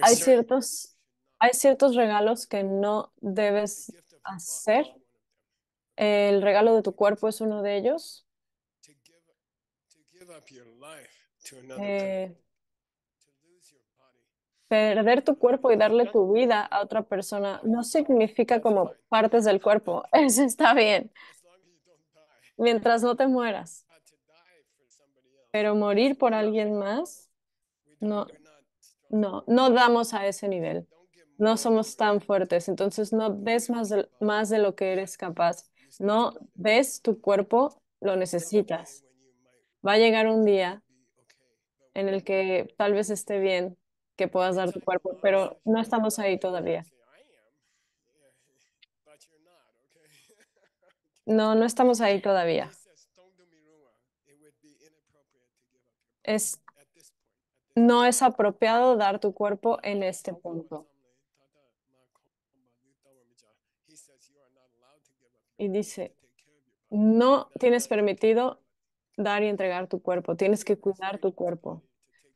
Hay ciertos hay ciertos regalos que no debes hacer. El regalo de tu cuerpo es uno de ellos. Eh, perder tu cuerpo y darle tu vida a otra persona no significa como partes del cuerpo. Eso está bien. Mientras no te mueras. Pero morir por alguien más, no, no, no damos a ese nivel no somos tan fuertes, entonces no ves más de, más de lo que eres capaz, no ves tu cuerpo, lo necesitas. Va a llegar un día en el que tal vez esté bien que puedas dar tu cuerpo, pero no estamos ahí todavía. No, no estamos ahí todavía. Es, no es apropiado dar tu cuerpo en este punto. y dice, no tienes permitido dar y entregar tu cuerpo, tienes que cuidar tu cuerpo.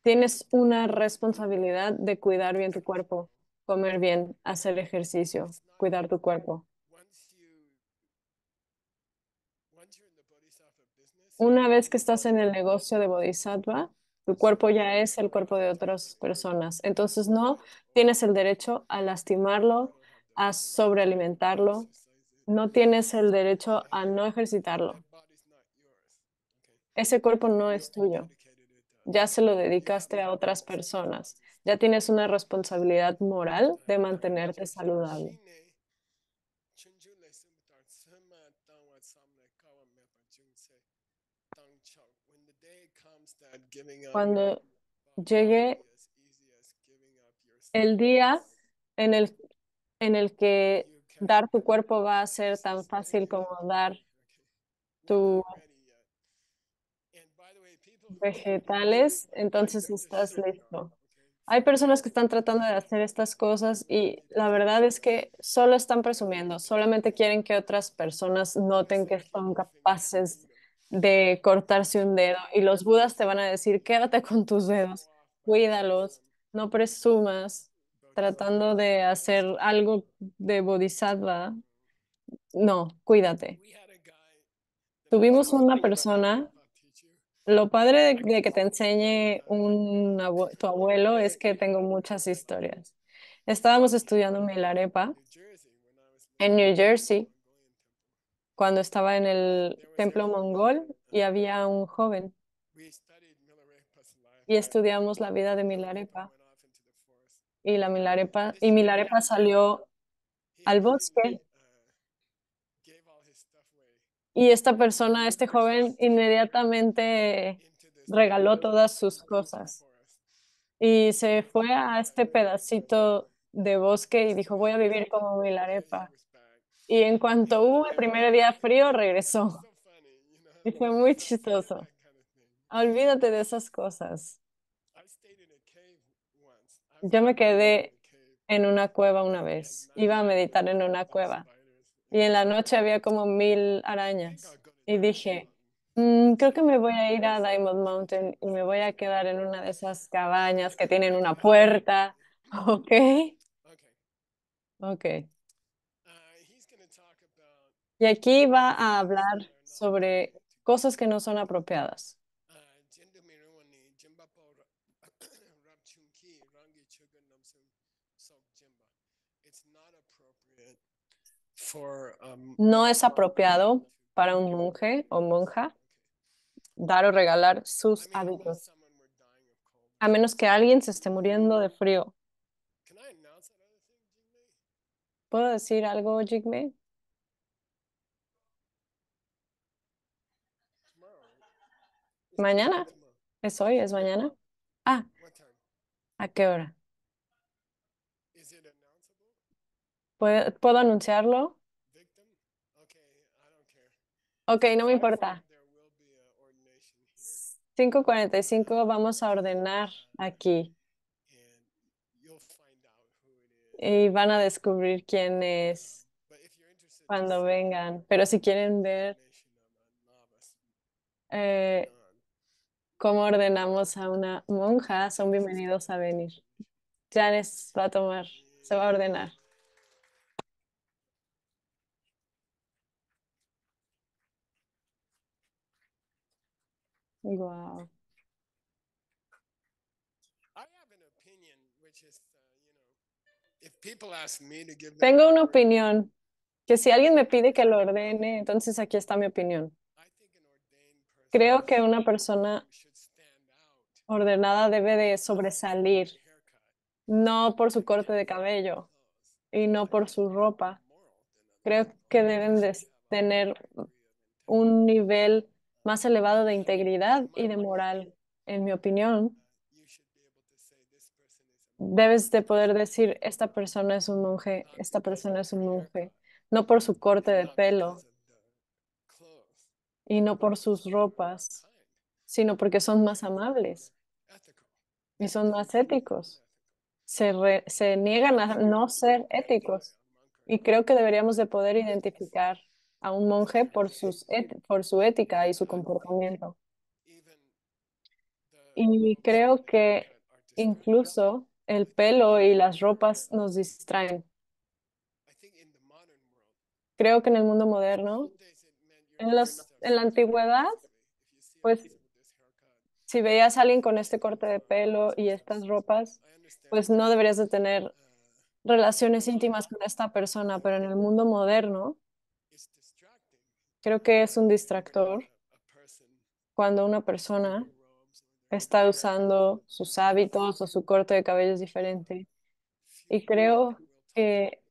Tienes una responsabilidad de cuidar bien tu cuerpo, comer bien, hacer ejercicio, cuidar tu cuerpo. Una vez que estás en el negocio de bodhisattva, tu cuerpo ya es el cuerpo de otras personas. Entonces no tienes el derecho a lastimarlo, a sobrealimentarlo, no tienes el derecho a no ejercitarlo. Ese cuerpo no es tuyo. Ya se lo dedicaste a otras personas. Ya tienes una responsabilidad moral de mantenerte saludable. Cuando llegue el día en el, en el que dar tu cuerpo va a ser tan fácil como dar tu vegetales, entonces estás listo. Hay personas que están tratando de hacer estas cosas y la verdad es que solo están presumiendo, solamente quieren que otras personas noten que son capaces de cortarse un dedo. Y los budas te van a decir, quédate con tus dedos, cuídalos, no presumas, tratando de hacer algo de bodhisattva. No, cuídate. Tuvimos una persona, lo padre de que te enseñe un tu abuelo es que tengo muchas historias. Estábamos estudiando Milarepa en New Jersey cuando estaba en el templo mongol y había un joven y estudiamos la vida de Milarepa y la Milarepa, y este, Milarepa salió al bosque. Eh, y esta persona, este joven, inmediatamente regaló todas sus cosas y se fue a este pedacito de bosque y dijo, voy a vivir como Milarepa. Y en cuanto hubo el primer día frío, regresó. Y fue muy chistoso. Olvídate de esas cosas. Yo me quedé en una cueva una vez. Iba a meditar en una cueva. Y en la noche había como mil arañas. Y dije, mm, creo que me voy a ir a Diamond Mountain y me voy a quedar en una de esas cabañas que tienen una puerta. ¿Ok? Ok. Uh, y aquí va a hablar sobre cosas que no son apropiadas. Um, no es apropiado para un monje o monja dar o regalar sus hábitos, a menos que alguien se esté muriendo de frío. ¿Puedo decir algo, Jigme? Mañana. ¿Es hoy? ¿Es mañana? Ah. ¿a qué hora? ¿Puedo, ¿Puedo anunciarlo? Ok, no me importa. 5.45 vamos a ordenar aquí. Y van a descubrir quién es cuando vengan. Pero si quieren ver eh, cómo ordenamos a una monja, son bienvenidos a venir. Janes va a tomar, se va a ordenar. Tengo una opinión que si alguien me pide que lo ordene, entonces aquí está mi opinión. Creo que una persona ordenada debe de sobresalir, no por su corte de cabello y no por su ropa. Creo que deben de tener un nivel más elevado de integridad y de moral. En mi opinión, debes de poder decir, esta persona es un monje, esta persona es un monje, no por su corte de pelo y no por sus ropas, sino porque son más amables y son más éticos. Se, niegan a no ser éticos y creo que deberíamos de poder identificar a un monje por, sus por su ética y su comportamiento. Y creo que incluso el pelo y las ropas nos distraen. Creo que en el mundo moderno, en, en la antigüedad, pues si veías a alguien con este corte de pelo y estas ropas, pues no deberías de tener relaciones íntimas con esta persona, pero en el mundo moderno, Creo que es un distractor cuando una persona está usando sus hábitos o su corte de cabello es diferente. Y creo que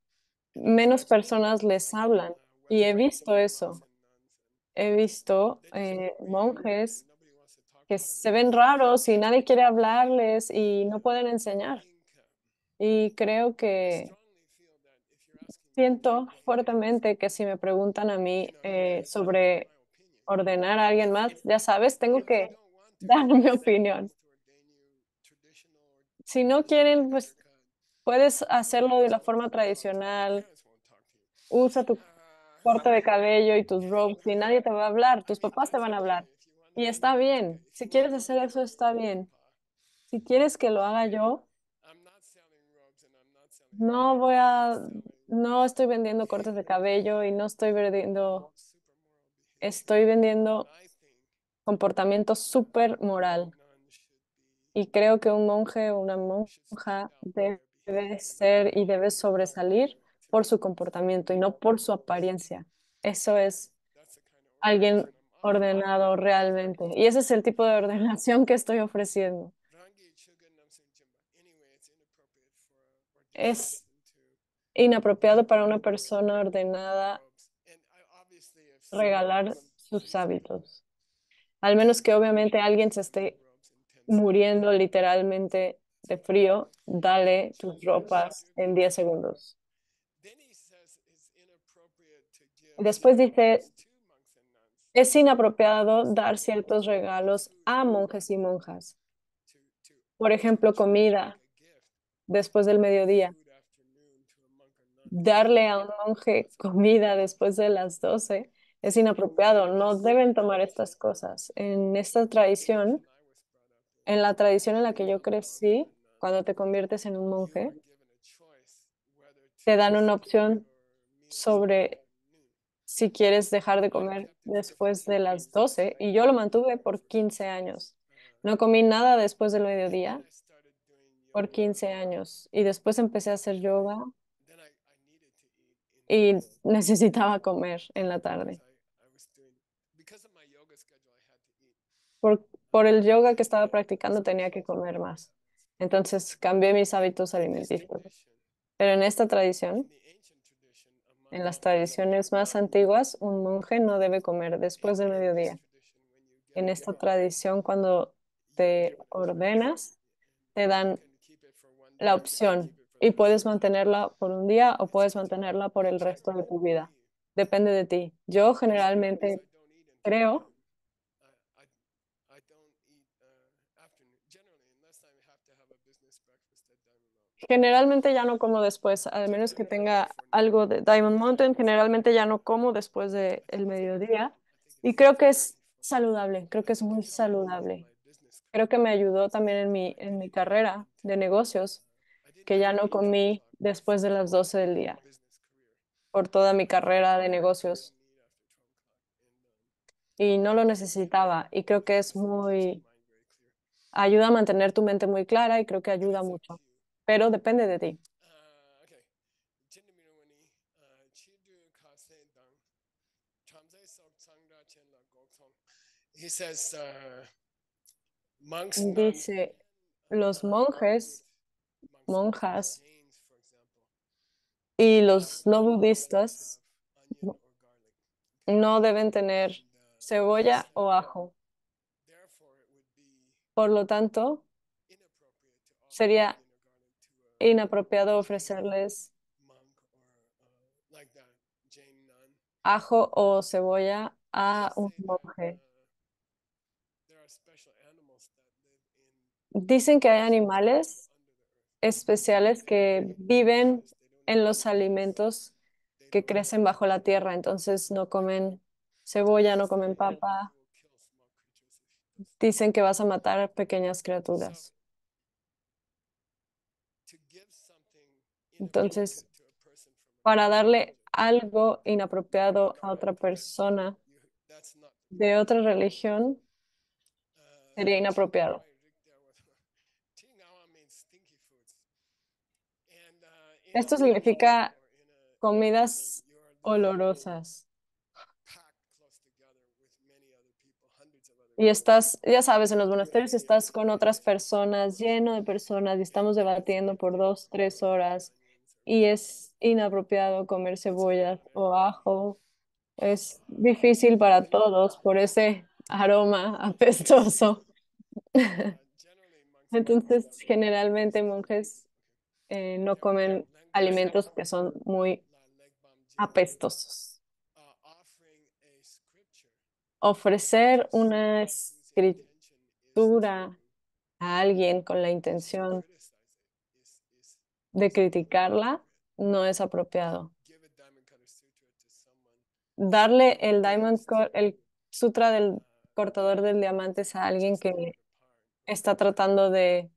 menos personas les hablan. Y he visto eso. He visto eh, monjes que se ven raros y nadie quiere hablarles y no pueden enseñar. Y creo que Siento fuertemente que si me preguntan a mí eh, sobre ordenar a alguien más, ya sabes, tengo que dar mi opinión. Si no quieren, pues puedes hacerlo de la forma tradicional. Usa tu corte de cabello y tus robes y nadie te va a hablar, tus papás te van a hablar. Y está bien, si quieres hacer eso está bien. Si quieres que lo haga yo, no voy a no estoy vendiendo cortes de cabello y no estoy vendiendo, estoy vendiendo comportamiento súper moral. Y creo que un monje o una monja debe ser y debe sobresalir por su comportamiento y no por su apariencia. Eso es alguien ordenado realmente. Y ese es el tipo de ordenación que estoy ofreciendo. Es inapropiado para una persona ordenada regalar sus hábitos, al menos que obviamente alguien se esté muriendo literalmente de frío, dale tus ropas en 10 segundos. Después dice, es inapropiado dar ciertos regalos a monjes y monjas. Por ejemplo, comida después del mediodía darle a un monje comida después de las 12 es inapropiado. No deben tomar estas cosas. En esta tradición, en la tradición en la que yo crecí, cuando te conviertes en un monje, te dan una opción sobre si quieres dejar de comer después de las 12 y yo lo mantuve por 15 años. No comí nada después del mediodía por 15 años y después empecé a hacer yoga y necesitaba comer en la tarde. Por, por el yoga que estaba practicando tenía que comer más. Entonces cambié mis hábitos alimenticios. Pero en esta tradición, en las tradiciones más antiguas, un monje no debe comer después del mediodía. En esta tradición, cuando te ordenas, te dan la opción y puedes mantenerla por un día o puedes mantenerla por el resto de tu vida. Depende de ti. Yo generalmente creo Generalmente ya no como después, al menos que tenga algo de Diamond Mountain, generalmente ya no como después del el mediodía. Y creo que es saludable, creo que es muy saludable. Creo que me ayudó también en mi, en mi carrera de negocios que ya no comí después de las 12 del día por toda mi carrera de negocios. Y no lo necesitaba. Y creo que es muy... Ayuda a mantener tu mente muy clara y creo que ayuda mucho. Pero depende de ti. Uh, Dice, los monjes monjas y los no budistas no deben tener cebolla o ajo. Por lo tanto, sería inapropiado ofrecerles ajo o cebolla a un monje. Dicen que hay animales especiales que viven en los alimentos que crecen bajo la tierra, entonces no comen cebolla, no comen papa. Dicen que vas a matar pequeñas criaturas. Entonces, para darle algo inapropiado a otra persona de otra religión, sería inapropiado. Esto significa comidas olorosas. Y estás, ya sabes, en los monasterios estás con otras personas, lleno de personas, y estamos debatiendo por dos, tres horas, y es inapropiado comer cebollas o ajo. Es difícil para todos por ese aroma apestoso. Entonces, generalmente monjes eh, no comen alimentos que son muy apestosos. Ofrecer una escritura a alguien con la intención de criticarla no es apropiado. Darle el Diamond el Sutra del cortador del diamantes a alguien que está tratando de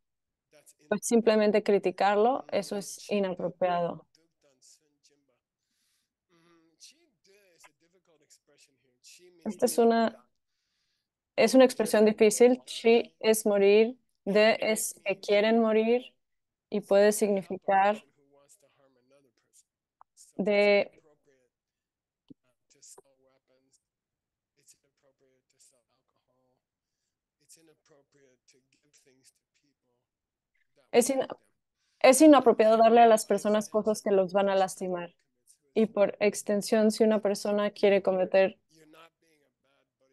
pues, simplemente criticarlo, eso es inapropiado. Esta es una, es una expresión difícil. Chi es morir, de es que quieren morir y puede significar de Es, inapropiado darle a las personas cosas que los van a lastimar. Y por extensión, si una persona quiere cometer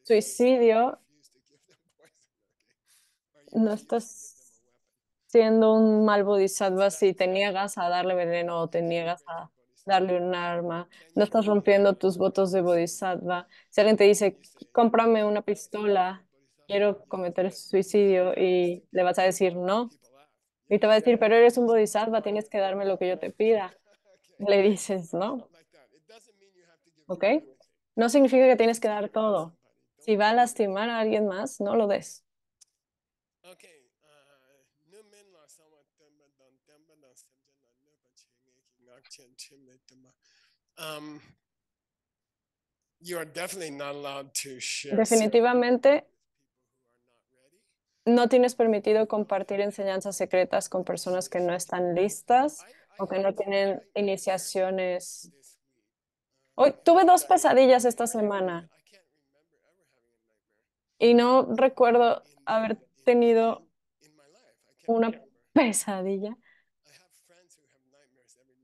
suicidio, no estás siendo un mal bodhisattva si te niegas a darle veneno o te niegas a darle un arma, no estás rompiendo tus votos de bodhisattva. Si alguien te dice, cómprame una pistola, quiero cometer suicidio y le vas a decir no, y te va a decir, pero eres un bodhisattva, tienes que darme lo que yo te pida. Le dices, ¿no? ¿Ok? No significa que tienes que dar todo. Si va a lastimar a alguien más, no lo des. Um, Definitivamente no tienes permitido compartir enseñanzas secretas con personas que no están listas o que no tienen iniciaciones. Hoy tuve dos pesadillas esta semana y no recuerdo haber tenido una pesadilla.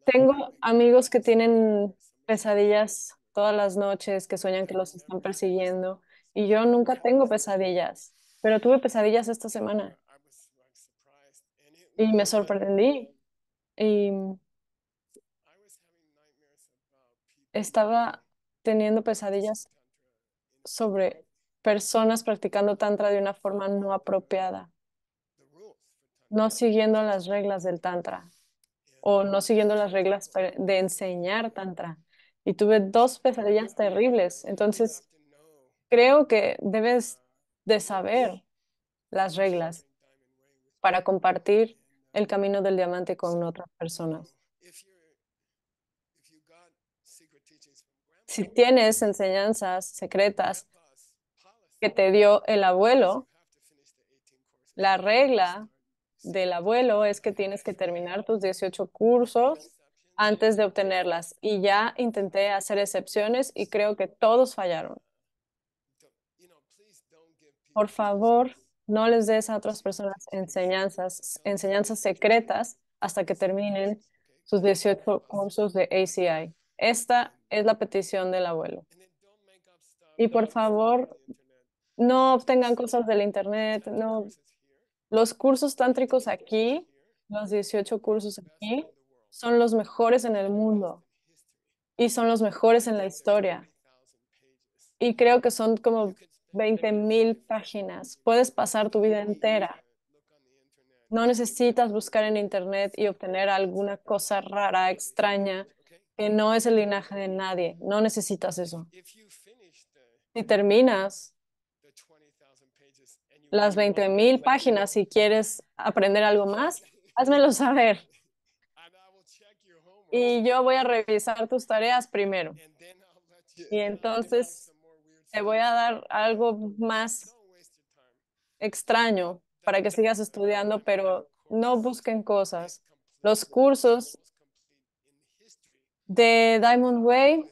Tengo amigos que tienen pesadillas todas las noches, que sueñan que los están persiguiendo y yo nunca tengo pesadillas. Pero tuve pesadillas esta semana y me sorprendí. Y estaba teniendo pesadillas sobre personas practicando tantra de una forma no apropiada, no siguiendo las reglas del tantra o no siguiendo las reglas de enseñar tantra. Y tuve dos pesadillas terribles. Entonces, creo que debes de saber las reglas para compartir el camino del diamante con otras personas. Si tienes enseñanzas secretas que te dio el abuelo, la regla del abuelo es que tienes que terminar tus 18 cursos antes de obtenerlas. Y ya intenté hacer excepciones y creo que todos fallaron por favor, no les des a otras personas enseñanzas, enseñanzas secretas hasta que terminen sus 18 cursos de ACI. Esta es la petición del abuelo. Y por favor, no obtengan cosas del Internet, no. Los cursos tántricos aquí, los 18 cursos aquí, son los mejores en el mundo y son los mejores en la historia. Y creo que son como 20,000 mil páginas. Puedes pasar tu vida entera. No necesitas buscar en Internet y obtener alguna cosa rara, extraña, que no es el linaje de nadie. No necesitas eso. Si terminas las 20,000 mil páginas y quieres aprender algo más, házmelo saber. Y yo voy a revisar tus tareas primero. Y entonces te voy a dar algo más extraño para que sigas estudiando, pero no busquen cosas. Los cursos de Diamond Way,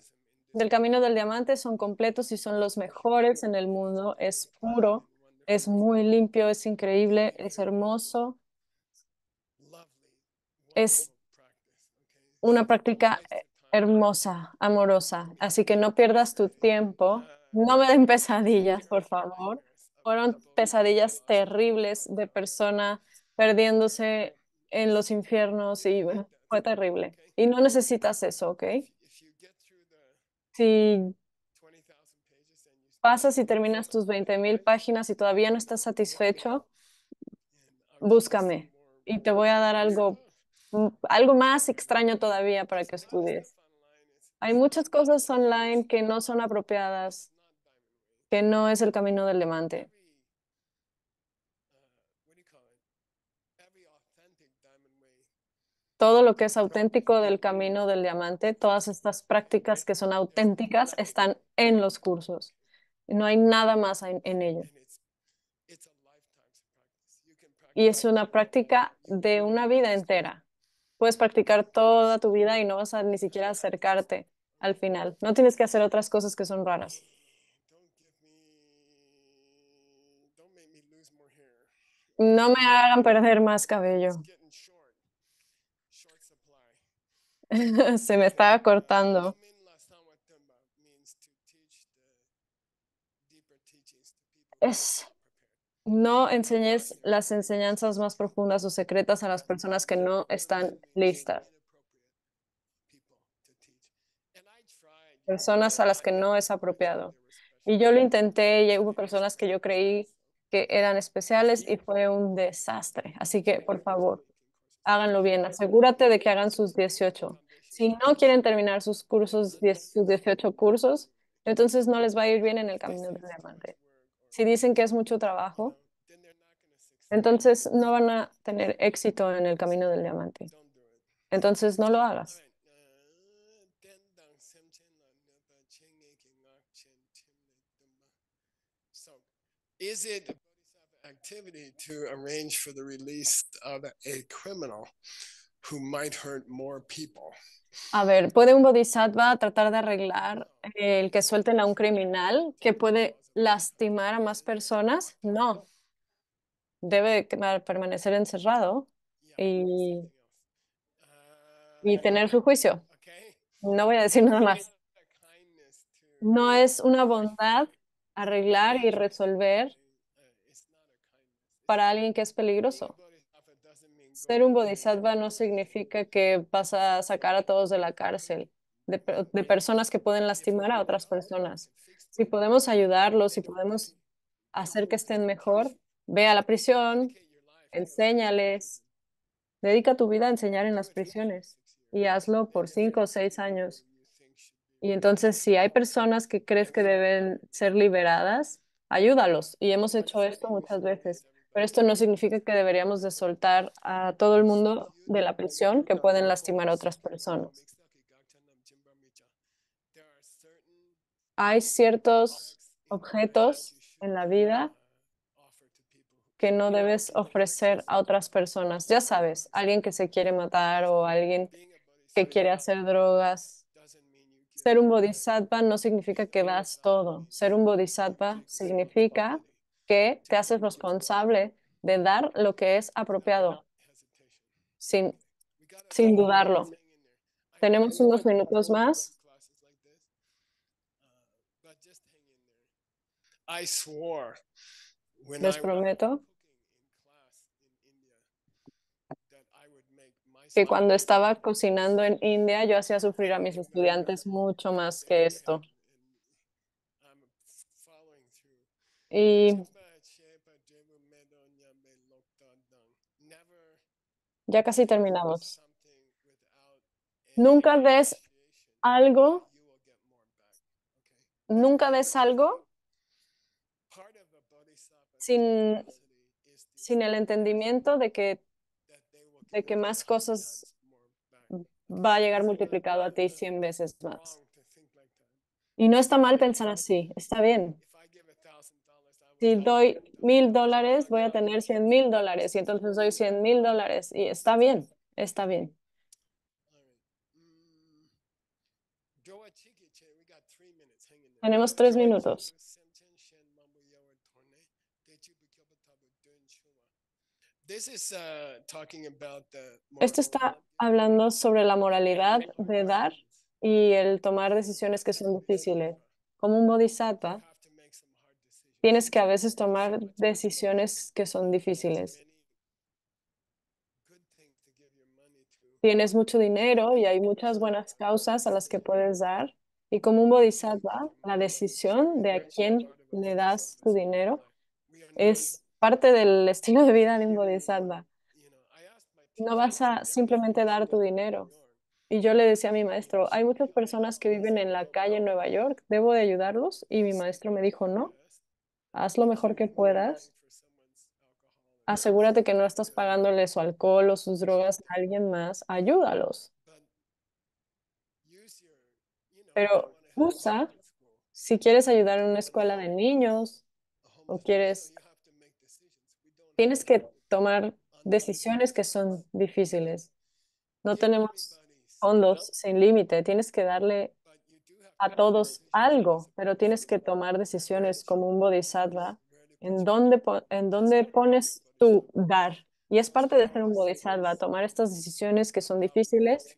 del Camino del Diamante, son completos y son los mejores en el mundo. Es puro, es muy limpio, es increíble, es hermoso. Es una práctica hermosa, amorosa. Así que no pierdas tu tiempo no me den pesadillas, por favor. Fueron pesadillas terribles de persona perdiéndose en los infiernos y fue terrible. Y no necesitas eso, ¿ok? Si pasas y terminas tus 20.000 páginas y todavía no estás satisfecho, búscame y te voy a dar algo, mm, algo más extraño todavía para que estudies. Hay muchas cosas online que no son apropiadas no es el camino del diamante. Todo lo que es auténtico del camino del diamante, todas estas prácticas que son auténticas están en los cursos. No hay nada más en, en ello. Y es una práctica de una vida entera. Puedes practicar toda tu vida y no vas a ni siquiera acercarte al final. No tienes que hacer otras cosas que son raras. No me hagan perder más cabello. Se me está cortando. Es, no enseñes las enseñanzas más profundas o secretas a las personas que no están listas. Personas a las que no es apropiado. Y yo lo intenté y hubo personas que yo creí eran especiales y fue un desastre. Así que, por favor, háganlo bien. Asegúrate de que hagan sus 18. Si no quieren terminar sus cursos, sus 18 cursos, entonces no les va a ir bien en el camino del diamante. Si dicen que es mucho trabajo, entonces no van a tener éxito en el camino del diamante. Entonces no lo hagas a A ver, ¿puede un bodhisattva tratar de arreglar el que suelten a un criminal que puede lastimar a más personas? No. Debe permanecer encerrado y, y uh, tener su juicio. No voy a decir nada más. No es una bondad arreglar y resolver para alguien que es peligroso. Ser un bodhisattva no significa que vas a sacar a todos de la cárcel, de, personas que pueden lastimar a otras personas. Si podemos ayudarlos, si podemos hacer que estén mejor, ve a la prisión, enséñales, dedica tu vida a enseñar en las prisiones y hazlo por cinco o seis años. Y entonces, si hay personas que crees que deben ser liberadas, ayúdalos. Y hemos hecho esto muchas veces pero esto no significa que deberíamos de soltar a todo el mundo de la prisión que pueden lastimar a otras personas. Hay ciertos objetos en la vida que no debes ofrecer a otras personas. Ya sabes, alguien que se quiere matar o alguien que quiere hacer drogas. Ser un bodhisattva no significa que das todo. Ser un bodhisattva significa que te haces responsable de dar lo que es apropiado, sin, sin dudarlo. Tenemos unos minutos más. Les prometo que cuando estaba cocinando en India yo hacía sufrir a mis estudiantes mucho más que esto. Y Ya casi terminamos. Nunca ves algo. Nunca ves algo sin, sin el entendimiento de que, de que más cosas va a llegar multiplicado a ti 100 veces más. Y no está mal pensar así, está bien si doy mil dólares, voy a tener cien mil dólares y entonces doy cien mil dólares y está bien, está bien. Tenemos tres minutos. Esto está hablando sobre la moralidad de dar y el tomar decisiones que son difíciles. Como un bodhisattva, tienes que a veces tomar decisiones que son difíciles. Tienes mucho dinero y hay muchas buenas causas a las que puedes dar. Y como un bodhisattva, la decisión de a quién le das tu dinero es parte del estilo de vida de un bodhisattva. No vas a simplemente dar tu dinero. Y yo le decía a mi maestro, hay muchas personas que viven en la calle en Nueva York, ¿debo de ayudarlos? Y mi maestro me dijo, no, haz lo mejor que puedas. Asegúrate que no estás pagándole su alcohol o sus drogas a alguien más. Ayúdalos. Pero usa, si quieres ayudar en una escuela de niños o quieres, tienes que tomar decisiones que son difíciles. No tenemos fondos sin límite. Tienes que darle a todos algo, pero tienes que tomar decisiones como un bodhisattva en dónde, en dónde pones tu dar. Y es parte de ser un bodhisattva, tomar estas decisiones que son difíciles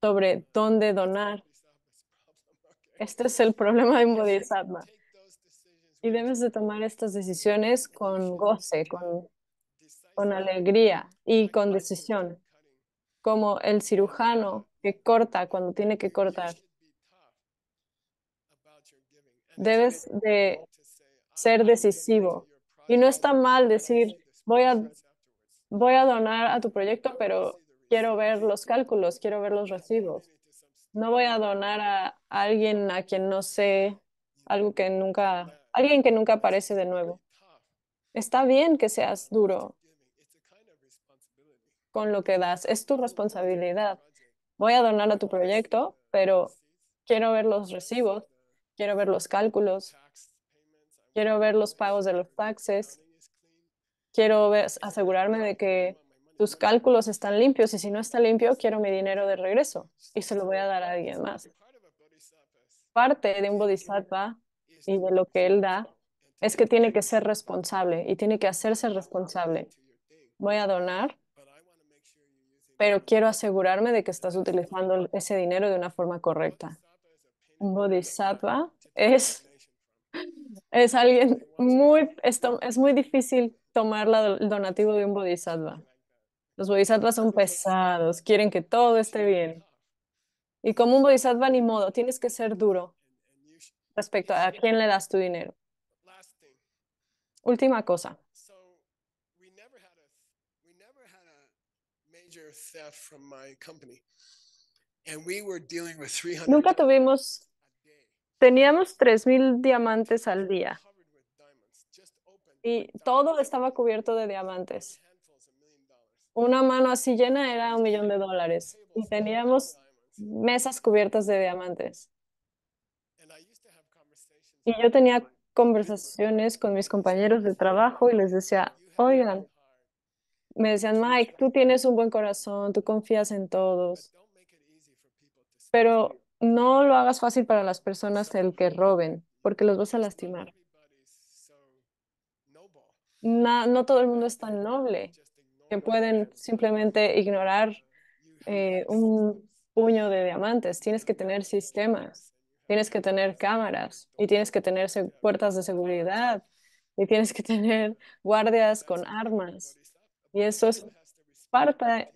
sobre dónde donar. Este es el problema de un bodhisattva. Y debes de tomar estas decisiones con goce, con, con alegría y con decisión, como el cirujano que corta cuando tiene que cortar. Debes de ser decisivo. Y no está mal decir, voy a, voy a donar a tu proyecto, pero quiero ver los cálculos, quiero ver los recibos. No voy a donar a, alguien a quien no sé, algo que nunca, alguien que nunca aparece de nuevo. Está bien que seas duro con lo que das, es tu responsabilidad. Voy a donar a tu proyecto, pero quiero ver los recibos quiero ver los cálculos, quiero ver los pagos de los taxes, quiero asegurarme de que tus cálculos están limpios y si no está limpio, quiero mi dinero de regreso y se lo voy a dar a alguien más. Parte de un bodhisattva y de lo que él da es que tiene que ser responsable y tiene que hacerse responsable. Voy a donar, pero quiero asegurarme de que estás utilizando ese dinero de una forma correcta. Un bodhisattva es, es alguien muy, es muy difícil tomar la, el donativo de un bodhisattva. Los bodhisattvas son pesados, quieren que todo esté bien. Y como un bodhisattva, ni modo, tienes que ser duro respecto a, a quién le das tu dinero. Última cosa. Nunca tuvimos Teníamos 3.000 diamantes al día y todo estaba cubierto de diamantes. Una mano así llena era un millón de dólares y teníamos mesas cubiertas de diamantes. Y yo tenía conversaciones con mis compañeros de trabajo y les decía, oigan, me decían, Mike, tú tienes un buen corazón, tú confías en todos, pero no lo hagas fácil para las personas el que roben, porque los vas a lastimar. No, todo el mundo es tan noble que pueden simplemente ignorar eh, un puño de diamantes. Tienes que tener sistemas, tienes que tener cámaras y tienes que tener puertas de seguridad y tienes que tener guardias con armas. Y eso es parte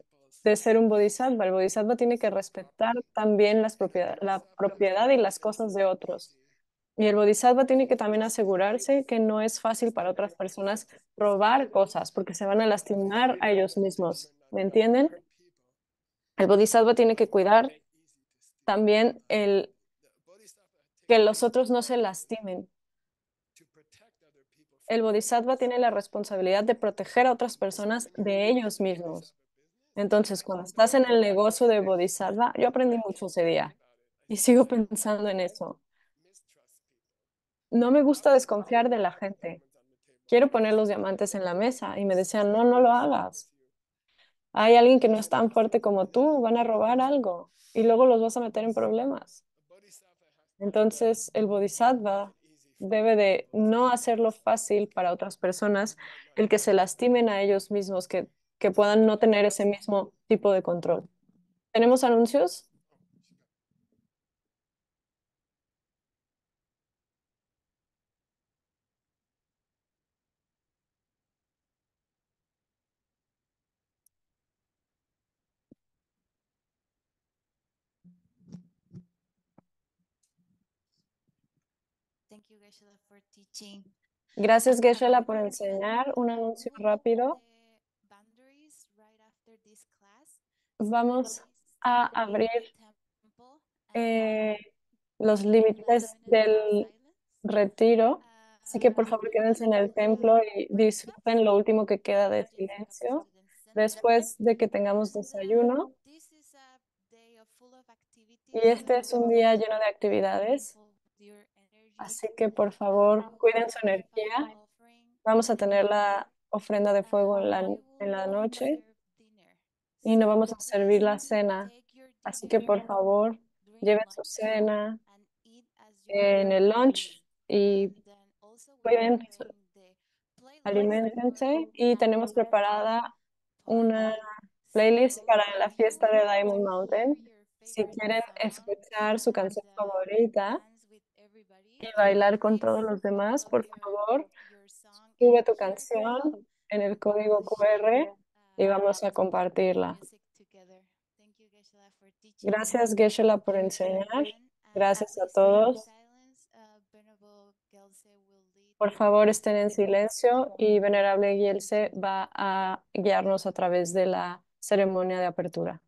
ser un bodhisattva. El bodhisattva tiene que respetar también las la propiedad y las cosas de otros. Y el bodhisattva tiene que también asegurarse que no es fácil para otras personas robar cosas porque se van a lastimar a ellos mismos. ¿Me entienden? El bodhisattva tiene que cuidar también el que los otros no se lastimen. El bodhisattva tiene la responsabilidad de proteger a otras personas de ellos mismos. Entonces, cuando estás en el negocio de Bodhisattva, yo aprendí mucho ese día y sigo pensando en eso. No me gusta desconfiar de la gente. Quiero poner los diamantes en la mesa y me decían, no, no lo hagas. Hay alguien que no es tan fuerte como tú, van a robar algo y luego los vas a meter en problemas. Entonces, el bodhisattva debe de no hacerlo fácil para otras personas el que se lastimen a ellos mismos, que que puedan no tener ese mismo tipo de control. ¿Tenemos anuncios? Gracias, Geshela, por enseñar. Un anuncio rápido. Pues vamos a abrir eh, los límites del retiro. Así que por favor quédense en el templo y disfruten lo último que queda de silencio después de que tengamos desayuno. Y este es un día lleno de actividades. Así que por favor cuiden su energía. Vamos a tener la ofrenda de fuego en la, en la noche y no vamos a servir la cena. Así que por favor, lleven su cena en el lunch y pueden Y tenemos preparada una playlist para la fiesta de Diamond Mountain. Si quieren escuchar su canción favorita y bailar con todos los demás, por favor, sube tu canción en el código QR y vamos a compartirla. Gracias, Geshela por enseñar. Gracias a todos. Por favor, estén en silencio y Venerable Gielse va a guiarnos a través de la ceremonia de apertura.